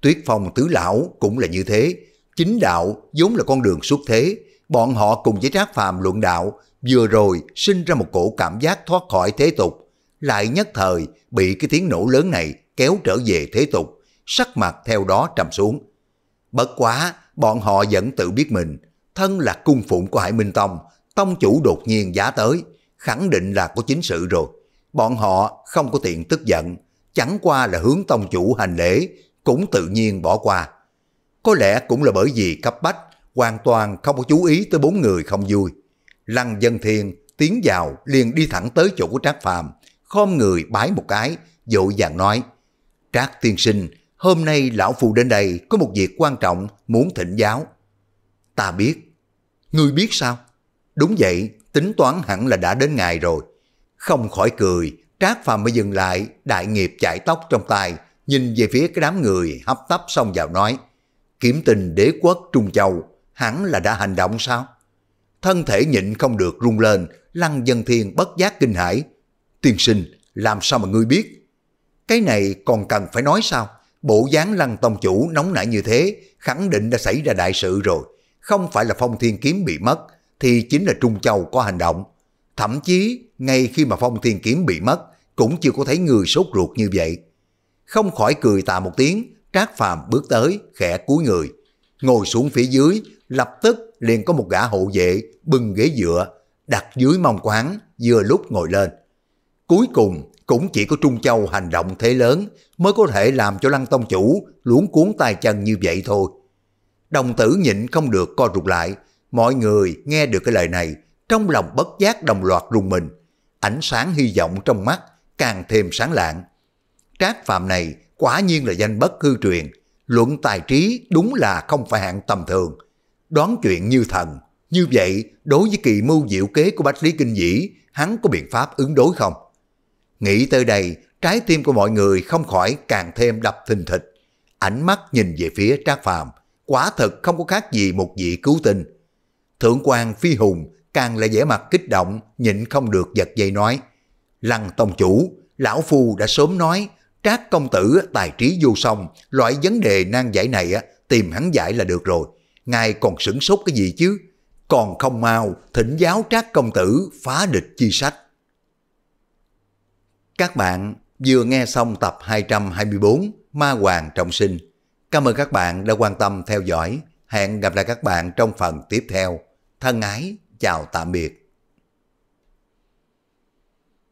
Tuyết Phong Tứ Lão cũng là như thế, chính đạo vốn là con đường xuất thế, bọn họ cùng với Trác Phàm luận đạo, vừa rồi sinh ra một cổ cảm giác thoát khỏi thế tục, lại nhất thời bị cái tiếng nổ lớn này kéo trở về thế tục, sắc mặt theo đó trầm xuống. Bất quá, bọn họ vẫn tự biết mình, thân là cung phụng của Hải Minh Tông, tông chủ đột nhiên giá tới, khẳng định là có chính sự rồi. Bọn họ không có tiện tức giận, chẳng qua là hướng tông chủ hành lễ, cũng tự nhiên bỏ qua. Có lẽ cũng là bởi vì cấp bách, hoàn toàn không có chú ý tới bốn người không vui. Lăng dân thiên tiến vào liền đi thẳng tới chỗ của Trác Phàm, khom người bái một cái, dội vàng nói: "Trác tiên sinh, hôm nay lão phu đến đây có một việc quan trọng muốn thỉnh giáo." "Ta biết." "Ngươi biết sao?" "Đúng vậy, tính toán hẳn là đã đến ngày rồi." Không khỏi cười, Trác Phàm mới dừng lại, đại nghiệp chạy tóc trong tay, nhìn về phía cái đám người hấp tấp xong vào nói, kiếm tình đế quốc Trung Châu, hắn là đã hành động sao? Thân thể nhịn không được rung lên, lăng dân thiên bất giác kinh hãi. Tiên sinh, làm sao mà ngươi biết? Cái này còn cần phải nói sao? Bộ dáng lăng tông chủ nóng nảy như thế, khẳng định đã xảy ra đại sự rồi. Không phải là phong thiên kiếm bị mất, thì chính là Trung Châu có hành động. Thậm chí ngay khi mà phong thiên kiếm bị mất, cũng chưa có thấy người sốt ruột như vậy. Không khỏi cười tạ một tiếng, Trác Phàm bước tới, khẽ cúi người. Ngồi xuống phía dưới, lập tức liền có một gã hộ vệ bưng ghế dựa, đặt dưới mông quán, vừa lúc ngồi lên. Cuối cùng, cũng chỉ có Trung Châu hành động thế lớn mới có thể làm cho Lăng Tông Chủ luống cuốn tay chân như vậy thôi. Đồng tử nhịn không được co rụt lại, mọi người nghe được cái lời này, trong lòng bất giác đồng loạt rùng mình, ánh sáng hy vọng trong mắt càng thêm sáng lạng. Trác Phạm này quả nhiên là danh bất hư truyền, luận tài trí đúng là không phải hạng tầm thường. Đoán chuyện như thần, như vậy đối với kỳ mưu diệu kế của Bách Lý Kinh Dĩ, hắn có biện pháp ứng đối không? Nghĩ tới đây, trái tim của mọi người không khỏi càng thêm đập thình thịch. Ánh mắt nhìn về phía Trác Phạm, quả thật không có khác gì một vị cứu tinh. Thượng quan Phi Hùng càng là vẻ mặt kích động, nhịn không được giật dây nói. Lăng tông chủ, lão phu đã sớm nói, trác công tử tài trí du song, loại vấn đề nan giải này tìm hắn giải là được rồi. Ngài còn sửng sốt cái gì chứ? Còn không mau, thỉnh giáo trác công tử phá địch chi sách. Các bạn vừa nghe xong tập 224 Ma Hoàng Trọng Sinh. Cảm ơn các bạn đã quan tâm theo dõi. Hẹn gặp lại các bạn trong phần tiếp theo. Thân ái! chào tạm biệt.